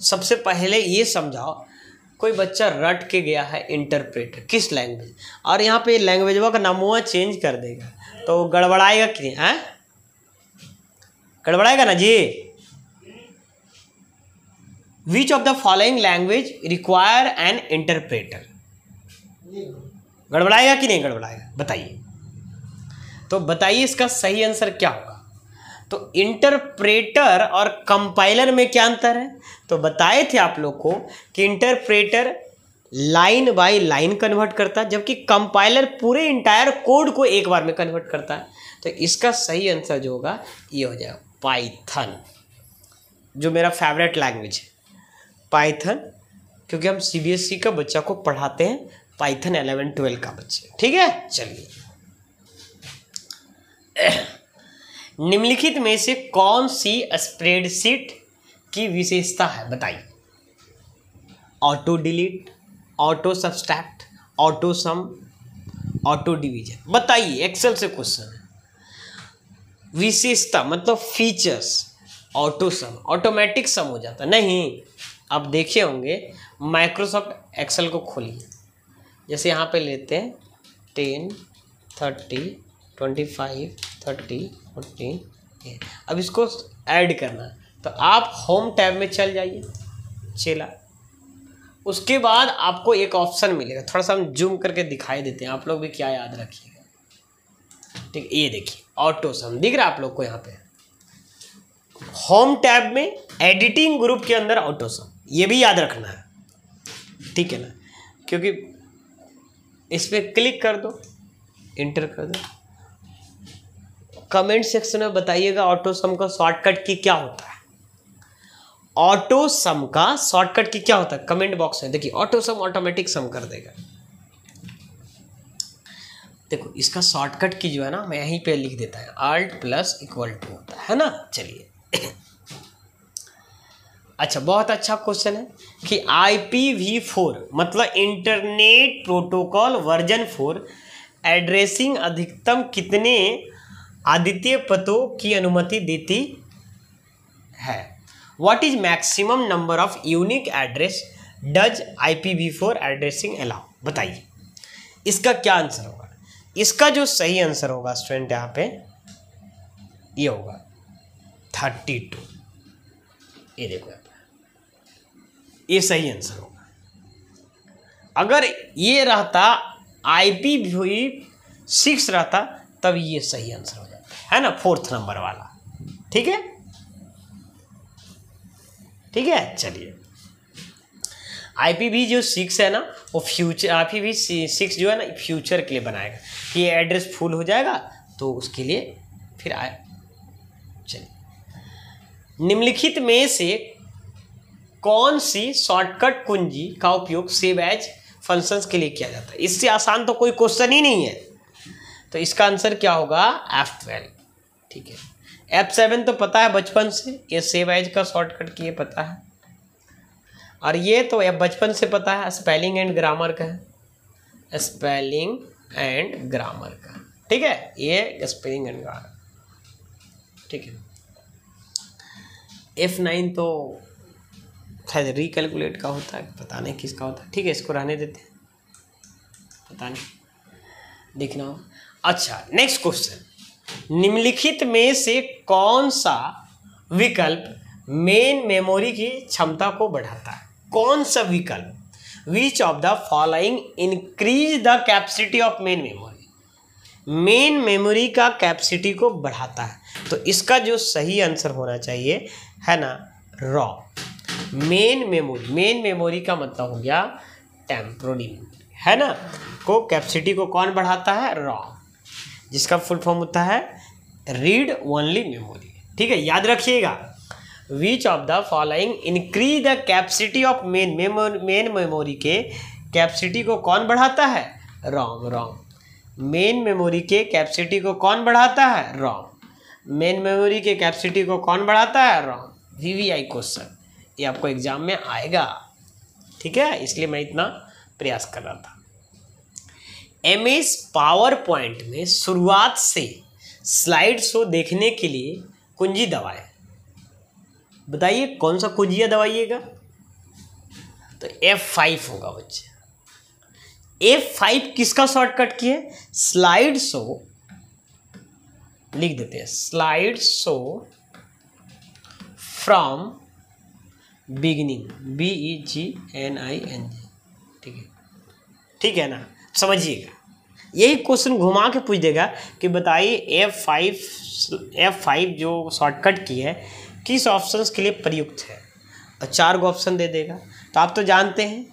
सबसे पहले ये समझाओ कोई बच्चा रट के गया है इंटरप्रेटर किस लैंग्वेज और यहाँ पे लैंग्वेजवा का नमोआ चेंज कर देगा तो गड़बड़ाएगा कि हैं गड़बड़ाएगा ना जी which of the following language require an interpreter गड़बड़ाएगा कि नहीं गड़बड़ाएगा बताइए तो बताइए इसका सही आंसर क्या होगा तो इंटरप्रेटर और कंपाइलर में क्या अंतर है तो बताए थे आप लोग को कि interpreter line by line convert करता है जबकि कंपाइलर पूरे इंटायर कोड को एक बार में कन्वर्ट करता है तो इसका सही आंसर जो होगा ये हो जाएगा पाइथन जो मेरा फेवरेट लैंग्वेज है पाइथन क्योंकि हम सीबीएसई e का बच्चा को पढ़ाते हैं पाइथन एलेवन ट्वेल्व का बच्चे ठीक है चलिए निम्नलिखित में से कौन सी स्प्रेडशीट की विशेषता है बताइए auto delete auto subtract auto sum auto division बताइए एक्सेल से क्वेश्चन विशेषता मतलब features auto sum automatic sum हो जाता नहीं आप देखे होंगे माइक्रोसॉफ्ट एक्सेल को खोलिए जैसे यहाँ पे लेते हैं ten thirty twenty five thirty fourteen अब इसको ऐड करना तो आप होम टैब में चल जाइए चेला उसके बाद आपको एक ऑप्शन मिलेगा थोड़ा सा हम जूम करके दिखाई देते हैं आप लोग भी क्या याद रखिएगा ठीक ये देखिए ऑटो सम दिख रहा है आप लोग को यहाँ पे होम टैब में एडिटिंग ग्रुप के अंदर ऑटो सम ये भी याद रखना है ठीक है ना क्योंकि इस पर क्लिक कर दो इंटर कर दो कमेंट सेक्शन में बताइएगा ऑटो सम का शॉर्टकट की क्या होता है ऑटो सम का शॉर्टकट की क्या होता है कमेंट बॉक्स में देखिए ऑटो सम ऑटोमेटिक सम कर देगा देखो इसका शॉर्टकट की जो है ना मैं यहीं पे लिख देता है आल्ट प्लस इक्वल टू होता है ना चलिए अच्छा बहुत अच्छा क्वेश्चन है कि आई पी वी फोर मतलब internet protocol version four addressing अधिकतम कितने आदित्य पतो की अनुमति देती है what is maximum number of unique address does I P V four addressing allow बताइए इसका क्या आंसर होगा इसका जो सही आंसर होगा स्टूडेंट यहाँ पे ये होगा थर्टी टू ये देखो यहाँ पर ये सही आंसर होगा अगर ये रहता आई पी वी सिक्स रहता तब ये सही आंसर होगा है ना फोर्थ नंबर वाला ठीक है ठीक है चलिए आईपीवी जो सिक्स है ना वो फ्यूचर आईपीवी सिक्स जो है ना फ्यूचर के लिए बनाएगा कि ये एड्रेस फुल हो जाएगा तो उसके लिए फिर आए चलिए निम्नलिखित में से कौन सी शॉर्टकट कुंजी का उपयोग सेव एज फंक्शंस के लिए किया जाता है इससे आसान तो कोई क्वेश्चन ही नहीं है तो इसका आंसर क्या होगा एफ ट्वेल्व ठीक है एफ सेवन तो पता है बचपन से ये सेव एज का शॉर्टकट की ये पता है और ये तो ये बचपन से पता है स्पेलिंग एंड ग्रामर का है स्पेलिंग एंड ग्रामर का ठीक है ये स्पेलिंग एंड ग्रामर ठीक है एफ नाइन तो शायद रिकैलकुलेट का होता है पता नहीं किसका होता है ठीक है इसको रहने देते हैं पता नहीं देखना हो अच्छा नेक्स्ट क्वेश्चन निम्नलिखित में से कौन सा विकल्प मेन मेमोरी की क्षमता को बढ़ाता है कौन सा विकल्प which of the following increase the capacity of main memory main memory का कैपेसिटी को बढ़ाता है तो इसका जो सही आंसर होना चाहिए है ना ROM main memory main memory का मतलब हो गया टेम्प्रोरी है ना को कैपेसिटी को कौन बढ़ाता है रॉ जिसका फुल फॉर्म होता है रीड ओनली मेमोरी ठीक है याद रखिएगा which of the following increase the capacity of main main memory के कैपेसिटी को कौन बढ़ाता है रॉम रॉम मेन मेमोरी के कैपेसिटी को कौन बढ़ाता है रॉम मेन मेमोरी के कैपेसिटी को कौन बढ़ाता है रॉम आई क्वेश्चन ये आपको एग्जाम में आएगा ठीक है इसलिए मैं इतना प्रयास कर रहा था एम एस पावर पॉइंट में शुरुआत से स्लाइड शो देखने के लिए कुंजी दबाएं बताइए कौन सा कुंजिया दबाइएगा तो एफ फाइव होगा बच्चे एफ फाइव किसका शॉर्टकट की है स्लाइड शो लिख देते हैं slide show from beginning B E G I N N I ठीक है ठीक है ना समझिएगा यही क्वेश्चन घुमा के पूछ देगा कि बताइए एफ फाइव एफ फाइव जो शॉर्टकट की है किस ऑप्शंस के लिए प्रयुक्त है और चार गो ऑप्शन दे देगा तो आप तो जानते हैं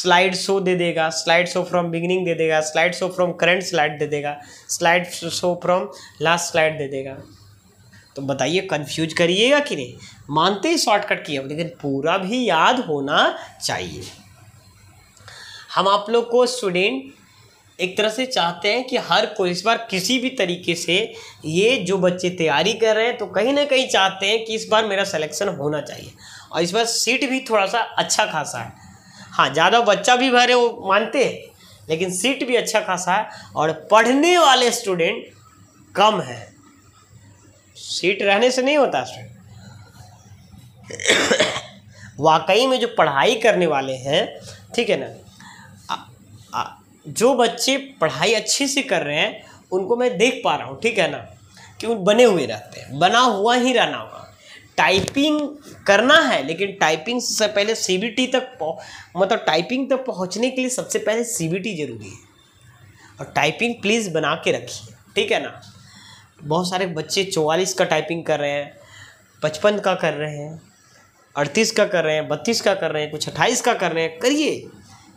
स्लाइड शो दे देगा स्लाइड शो फ्रॉम बिगिनिंग दे देगा slide show from current slide दे देगा slide show from last slide दे देगा तो बताइए कन्फ्यूज करिएगा कि नहीं मानते ही शॉर्टकट किया लेकिन पूरा भी याद होना चाहिए हम आप लोग को स्टूडेंट एक तरह से चाहते हैं कि हर कोई इस बार किसी भी तरीके से ये जो बच्चे तैयारी कर रहे हैं तो कहीं ना कहीं चाहते हैं कि इस बार मेरा सिलेक्शन होना चाहिए और इस बार सीट भी थोड़ा सा अच्छा खासा है हाँ ज़्यादा बच्चा भी भरे वो मानते हैं लेकिन सीट भी अच्छा खासा है और पढ़ने वाले स्टूडेंट कम है सीट रहने से नहीं होता स्टूडेंट वाकई में जो पढ़ाई करने वाले हैं ठीक है ना जो बच्चे पढ़ाई अच्छे से कर रहे हैं उनको मैं देख पा रहा हूँ ठीक है ना कि उन बने हुए रहते हैं बना हुआ ही रहना होगा टाइपिंग करना है लेकिन टाइपिंग से पहले सी तक मतलब टाइपिंग तक पहुँचने के लिए सबसे पहले सी ज़रूरी है और टाइपिंग प्लीज़ बना के रखिए ठीक है ना बहुत सारे बच्चे चौवालीस का टाइपिंग कर रहे हैं पचपन का कर रहे हैं अड़तीस का कर रहे हैं बत्तीस का कर रहे हैं कुछ अट्ठाईस का कर रहे हैं करिए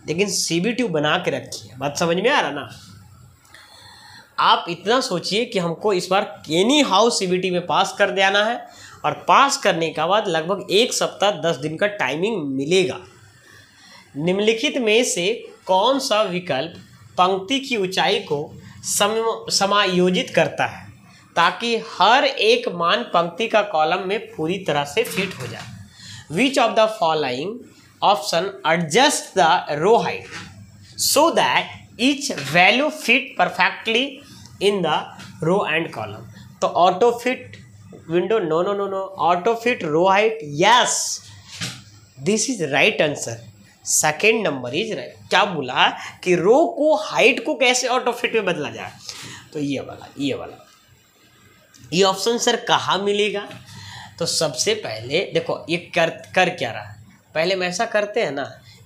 लेकिन सी बी ट्यूब बना के रखी है बात समझ में आ रहा ना आप इतना सोचिए कि हमको इस बार एनी हाउस सी बी टी में पास कर देना है और पास करने के बाद लगभग एक सप्ताह दस दिन का टाइमिंग मिलेगा निम्नलिखित में से कौन सा विकल्प पंक्ति की ऊंचाई को सम समायोजित करता है ताकि हर एक मान पंक्ति का कॉलम में पूरी तरह से फिट हो जाए which of the following option adjust the row height so that each value fit perfectly in the row and column तो auto fit window no no no no auto fit row height yes this is right answer second number is right क्या बोला कि रो को height को कैसे auto fit में बदला जाए तो ये वाला ये वाला ये ऑप्शन सर कहाँ मिलेगा तो सबसे पहले देखो ये कर कर क्या रहा पहले हम ऐसा करते हैं ना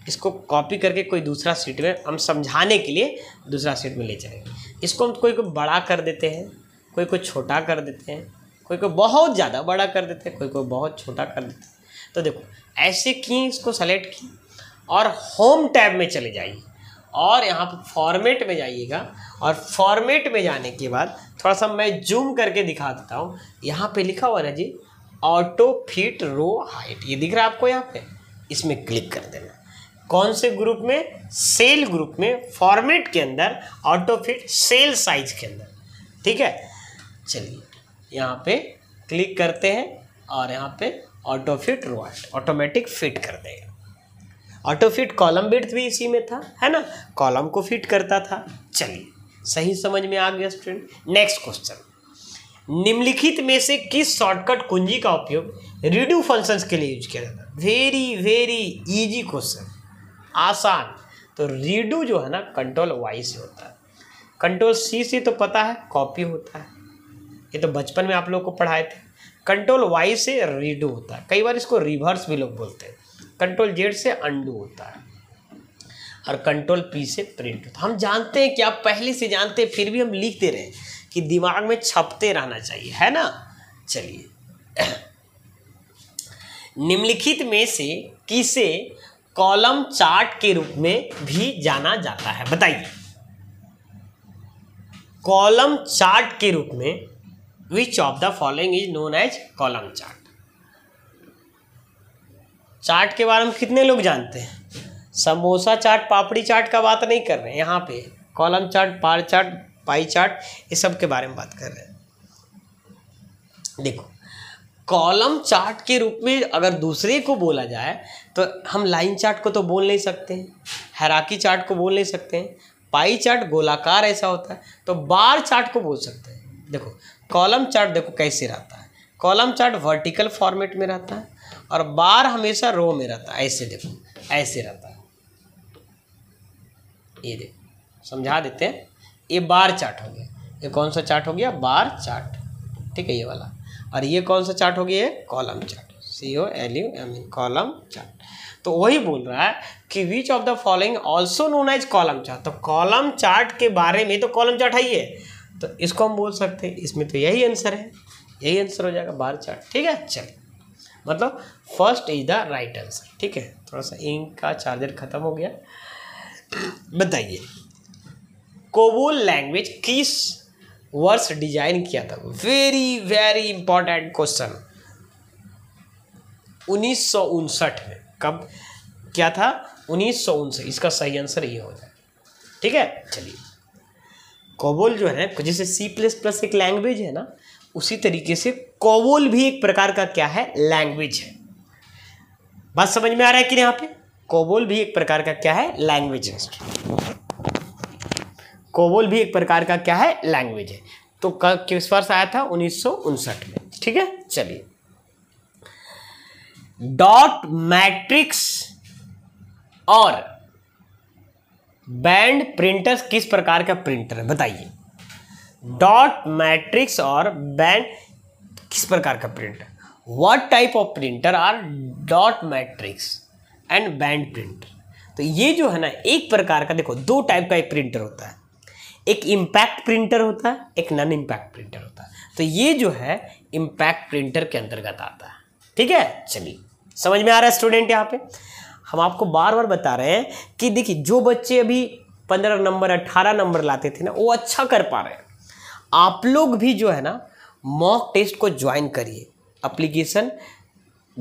इसको कॉपी करके कोई दूसरा सीट में हम समझाने के लिए दूसरा सीट में ले जाएंगे इसको हम कोई को बड़ा कर देते हैं कोई को छोटा कर देते हैं कोई को बहुत ज़्यादा बड़ा कर देते हैं कोई को बहुत छोटा कर देते हैं तो देखो ऐसे किए इसको सेलेक्ट की और होम टैब में चले जाइए और यहाँ पर फॉर्मेट में जाइएगा और फॉर्मेट में जाने के बाद थोड़ा सा मैं जूम करके दिखा देता हूँ यहाँ पे लिखा हुआ ना जी ऑटो फिट रो हाइट ये दिख रहा है आपको यहाँ पे इसमें क्लिक कर देना कौन से ग्रुप में सेल ग्रुप में फॉर्मेट के अंदर ऑटोफिट सेल साइज के अंदर ठीक है चलिए यहाँ पे क्लिक करते हैं और यहाँ पे ऑटोफिट रोट ऑटोमेटिक फिट कर देगा ऑटोफिट कॉलम बिर्थ भी इसी में था है ना कॉलम को फिट करता था चलिए सही समझ में आ गया स्टूडेंट नेक्स्ट क्वेश्चन निम्नलिखित में से किस शॉर्टकट कुंजी का उपयोग रिड्यू फंक्शंस के लिए यूज किया जाता है वेरी वेरी इजी क्वेश्चन आसान तो रीडू जो है ना कंट्रोल वाई से होता है कंट्रोल सी से तो पता है कॉपी होता है ये तो बचपन में आप लोग को पढ़ाए थे कंट्रोल वाई से रीडू होता है कई बार इसको रिवर्स भी लोग बोलते हैं कंट्रोल जेड से अंडू होता है और कंट्रोल पी से प्रिंट होता है हम जानते हैं कि आप पहले से जानते हैं फिर भी हम लिखते रहे कि दिमाग में छपते रहना चाहिए है ना चलिए निम्नलिखित में से किसे कॉलम चार्ट के रूप में भी जाना जाता है बताइए कॉलम चार्ट के रूप में which of the following is known as column chart chart के बारे में कितने लोग जानते हैं समोसा चार्ट पापड़ी चार्ट का बात नहीं कर रहे हैं यहाँ पे column chart bar chart pie chart इस सब के बारे में बात कर रहे हैं देखो कॉलम चार्ट के रूप में अगर दूसरे को बोला जाए तो हम लाइन चार्ट को तो बोल नहीं सकते हैं हैराकी चार्ट को बोल नहीं सकते हैं पाई चार्ट गोलाकार ऐसा होता है तो बार चार्ट को बोल सकते हैं देखो कॉलम चार्ट देखो कैसे रहता है कॉलम चार्ट वर्टिकल फॉर्मेट में रहता है और बार हमेशा रो में रहता है ऐसे देखो ऐसे रहता है ये देखो समझा देते हैं ये बार चार्ट हो गया ये कौन सा चार्ट हो गया बार चार्ट ठीक है ये वाला और ये कौन सा चार्ट हो गया है column chart C O L U M N column chart तो वही बोल रहा है कि which of the following also known as column chart तो कॉलम चार्ट के बारे में तो कॉलम चार्ट है ही है तो इसको हम बोल सकते हैं इसमें तो यही आंसर है यही आंसर हो जाएगा बार चार्ट ठीक है चलिए मतलब first is the right answer ठीक है थोड़ा सा इंक का चार्जर खत्म हो गया बताइए कोबुल लैंग्वेज किस वर्ष डिजाइन किया था वेरी वेरी इंपॉर्टेंट क्वेश्चन उन्नीस में कब क्या था उन्नीस इसका सही आंसर ये हो जाए ठीक है चलिए कोबोल जो है जैसे सी प्लस प्लस एक लैंग्वेज है ना उसी तरीके से कोबोल भी एक प्रकार का क्या है लैंग्वेज है बात समझ में आ रहा है कि यहाँ पे कोबोल भी एक प्रकार का क्या है लैंग्वेज है कोबोल भी एक प्रकार का क्या है लैंग्वेज है तो किस वर्ष आया था उन्नीस में ठीक है चलिए डॉट मैट्रिक्स और बैंड प्रिंटर्स किस प्रकार का प्रिंटर है बताइए डॉट मैट्रिक्स और बैंड किस प्रकार का printer what type of printer are dot matrix and band printer तो ये जो है ना एक प्रकार का देखो दो टाइप का एक प्रिंटर होता है एक इम्पैक्ट प्रिंटर होता है एक नन इम्पैक्ट प्रिंटर होता है तो ये जो है इम्पैक्ट प्रिंटर के अंतर्गत आता है ठीक है चलिए समझ में आ रहा है स्टूडेंट यहाँ पे हम आपको बार बार बता रहे हैं कि देखिए जो बच्चे अभी पंद्रह नंबर अट्ठारह नंबर लाते थे ना वो अच्छा कर पा रहे हैं आप लोग भी जो है ना मॉक टेस्ट को ज्वाइन करिए अप्लीकेशन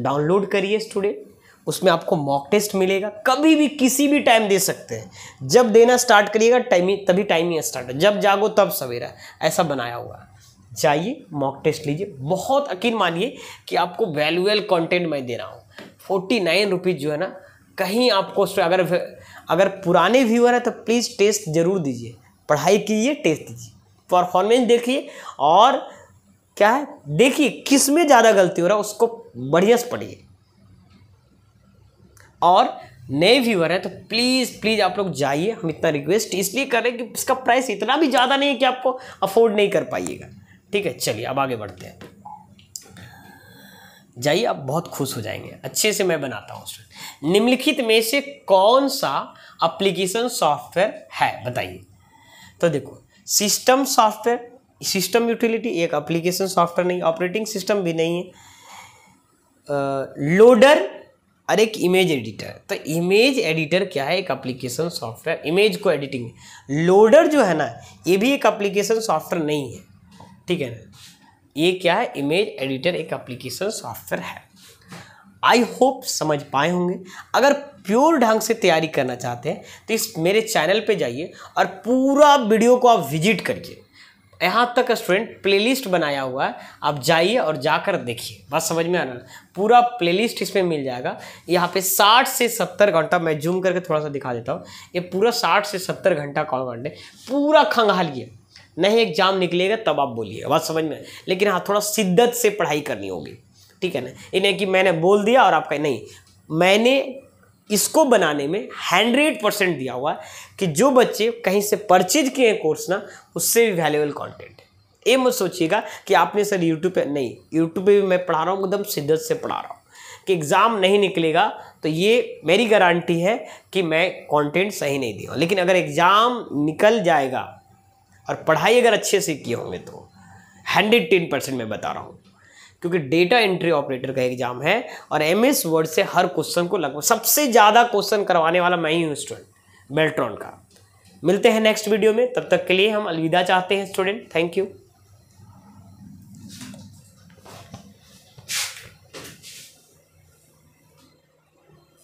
डाउनलोड करिए स्टूडेंट उसमें आपको मॉक टेस्ट मिलेगा कभी भी किसी भी टाइम दे सकते हैं जब देना स्टार्ट करिएगा टाइम तभी टाइम ही स्टार्ट जब जागो तब सवेरा ऐसा बनाया हुआ जाइए मॉक टेस्ट लीजिए बहुत यकीन मानिए कि आपको वैल्यूएल कंटेंट मैं दे रहा हूँ फोर्टी नाइन रुपीज़ जो है ना कहीं आपको उस अगर अगर पुराने व्यूअर है तो प्लीज़ टेस्ट ज़रूर दीजिए पढ़ाई कीजिए टेस्ट दीजिए परफॉर्मेंस देखिए और क्या है देखिए किस में ज़्यादा गलती हो रहा है उसको बढ़िया से पढ़िए और नए व्यूअर हैं तो प्लीज़ प्लीज़ आप लोग जाइए हम इतना रिक्वेस्ट इसलिए कर रहे हैं कि इसका प्राइस इतना भी ज़्यादा नहीं है कि आपको अफोर्ड नहीं कर पाइएगा ठीक है चलिए अब आगे बढ़ते हैं जाइए आप बहुत खुश हो जाएंगे अच्छे से मैं बनाता हूँ उसमें निम्नलिखित में से कौन सा अप्लीकेशन सॉफ्टवेयर है बताइए तो देखो सिस्टम सॉफ्टवेयर सिस्टम यूटिलिटी एक अप्लीकेशन सॉफ्टवेयर नहीं ऑपरेटिंग सिस्टम भी नहीं है लोडर और एक इमेज एडिटर तो इमेज एडिटर क्या है एक एप्लीकेशन सॉफ्टवेयर इमेज को एडिटिंग लोडर जो है ना ये भी एक एप्लीकेशन सॉफ्टवेयर नहीं है ठीक है ना ये क्या है इमेज एडिटर एक एप्लीकेशन सॉफ्टवेयर है आई होप समझ पाए होंगे अगर प्योर ढंग से तैयारी करना चाहते हैं तो इस मेरे चैनल पे जाइए और पूरा वीडियो को आप विजिट करिए यहाँ तक स्टूडेंट प्लेलिस्ट बनाया हुआ है आप जाइए और जाकर देखिए बात समझ में आना पूरा प्लेलिस्ट इसमें मिल जाएगा यहाँ पे 60 से 70 घंटा मैं जूम करके थोड़ा सा दिखा देता हूँ ये पूरा 60 से 70 घंटा कॉल घंटे पूरा खंगालिए नहीं एग्जाम निकलेगा तब आप बोलिए बात समझ में लेकिन हाँ थोड़ा शिद्दत से पढ़ाई करनी होगी ठीक है ना इन्हें कि मैंने बोल दिया और आप कहें नहीं मैंने इसको बनाने में हंड्रेड परसेंट दिया हुआ है कि जो बच्चे कहीं से परचेज किए हैं कोर्स ना उससे भी वैल्यूबल कॉन्टेंट ये मत सोचिएगा कि आपने सर यूट्यूब पे नहीं यूट्यूब पे भी मैं पढ़ा रहा हूँ एकदम शिद्दत से पढ़ा रहा हूँ कि एग्ज़ाम नहीं निकलेगा तो ये मेरी गारंटी है कि मैं कंटेंट सही नहीं दिया लेकिन अगर एग्ज़ाम निकल जाएगा और पढ़ाई अगर अच्छे से किए होंगे तो हंड्रेड टेन परसेंट मैं बता रहा हूँ क्योंकि डेटा एंट्री ऑपरेटर का एग्जाम है और एम एस वर्ड से हर क्वेश्चन को लगभग सबसे ज़्यादा क्वेश्चन करवाने वाला मैं ही हूँ स्टूडेंट बेल्ट्रॉन का मिलते हैं नेक्स्ट वीडियो में तब तक के लिए हम अलविदा चाहते हैं स्टूडेंट थैंक यू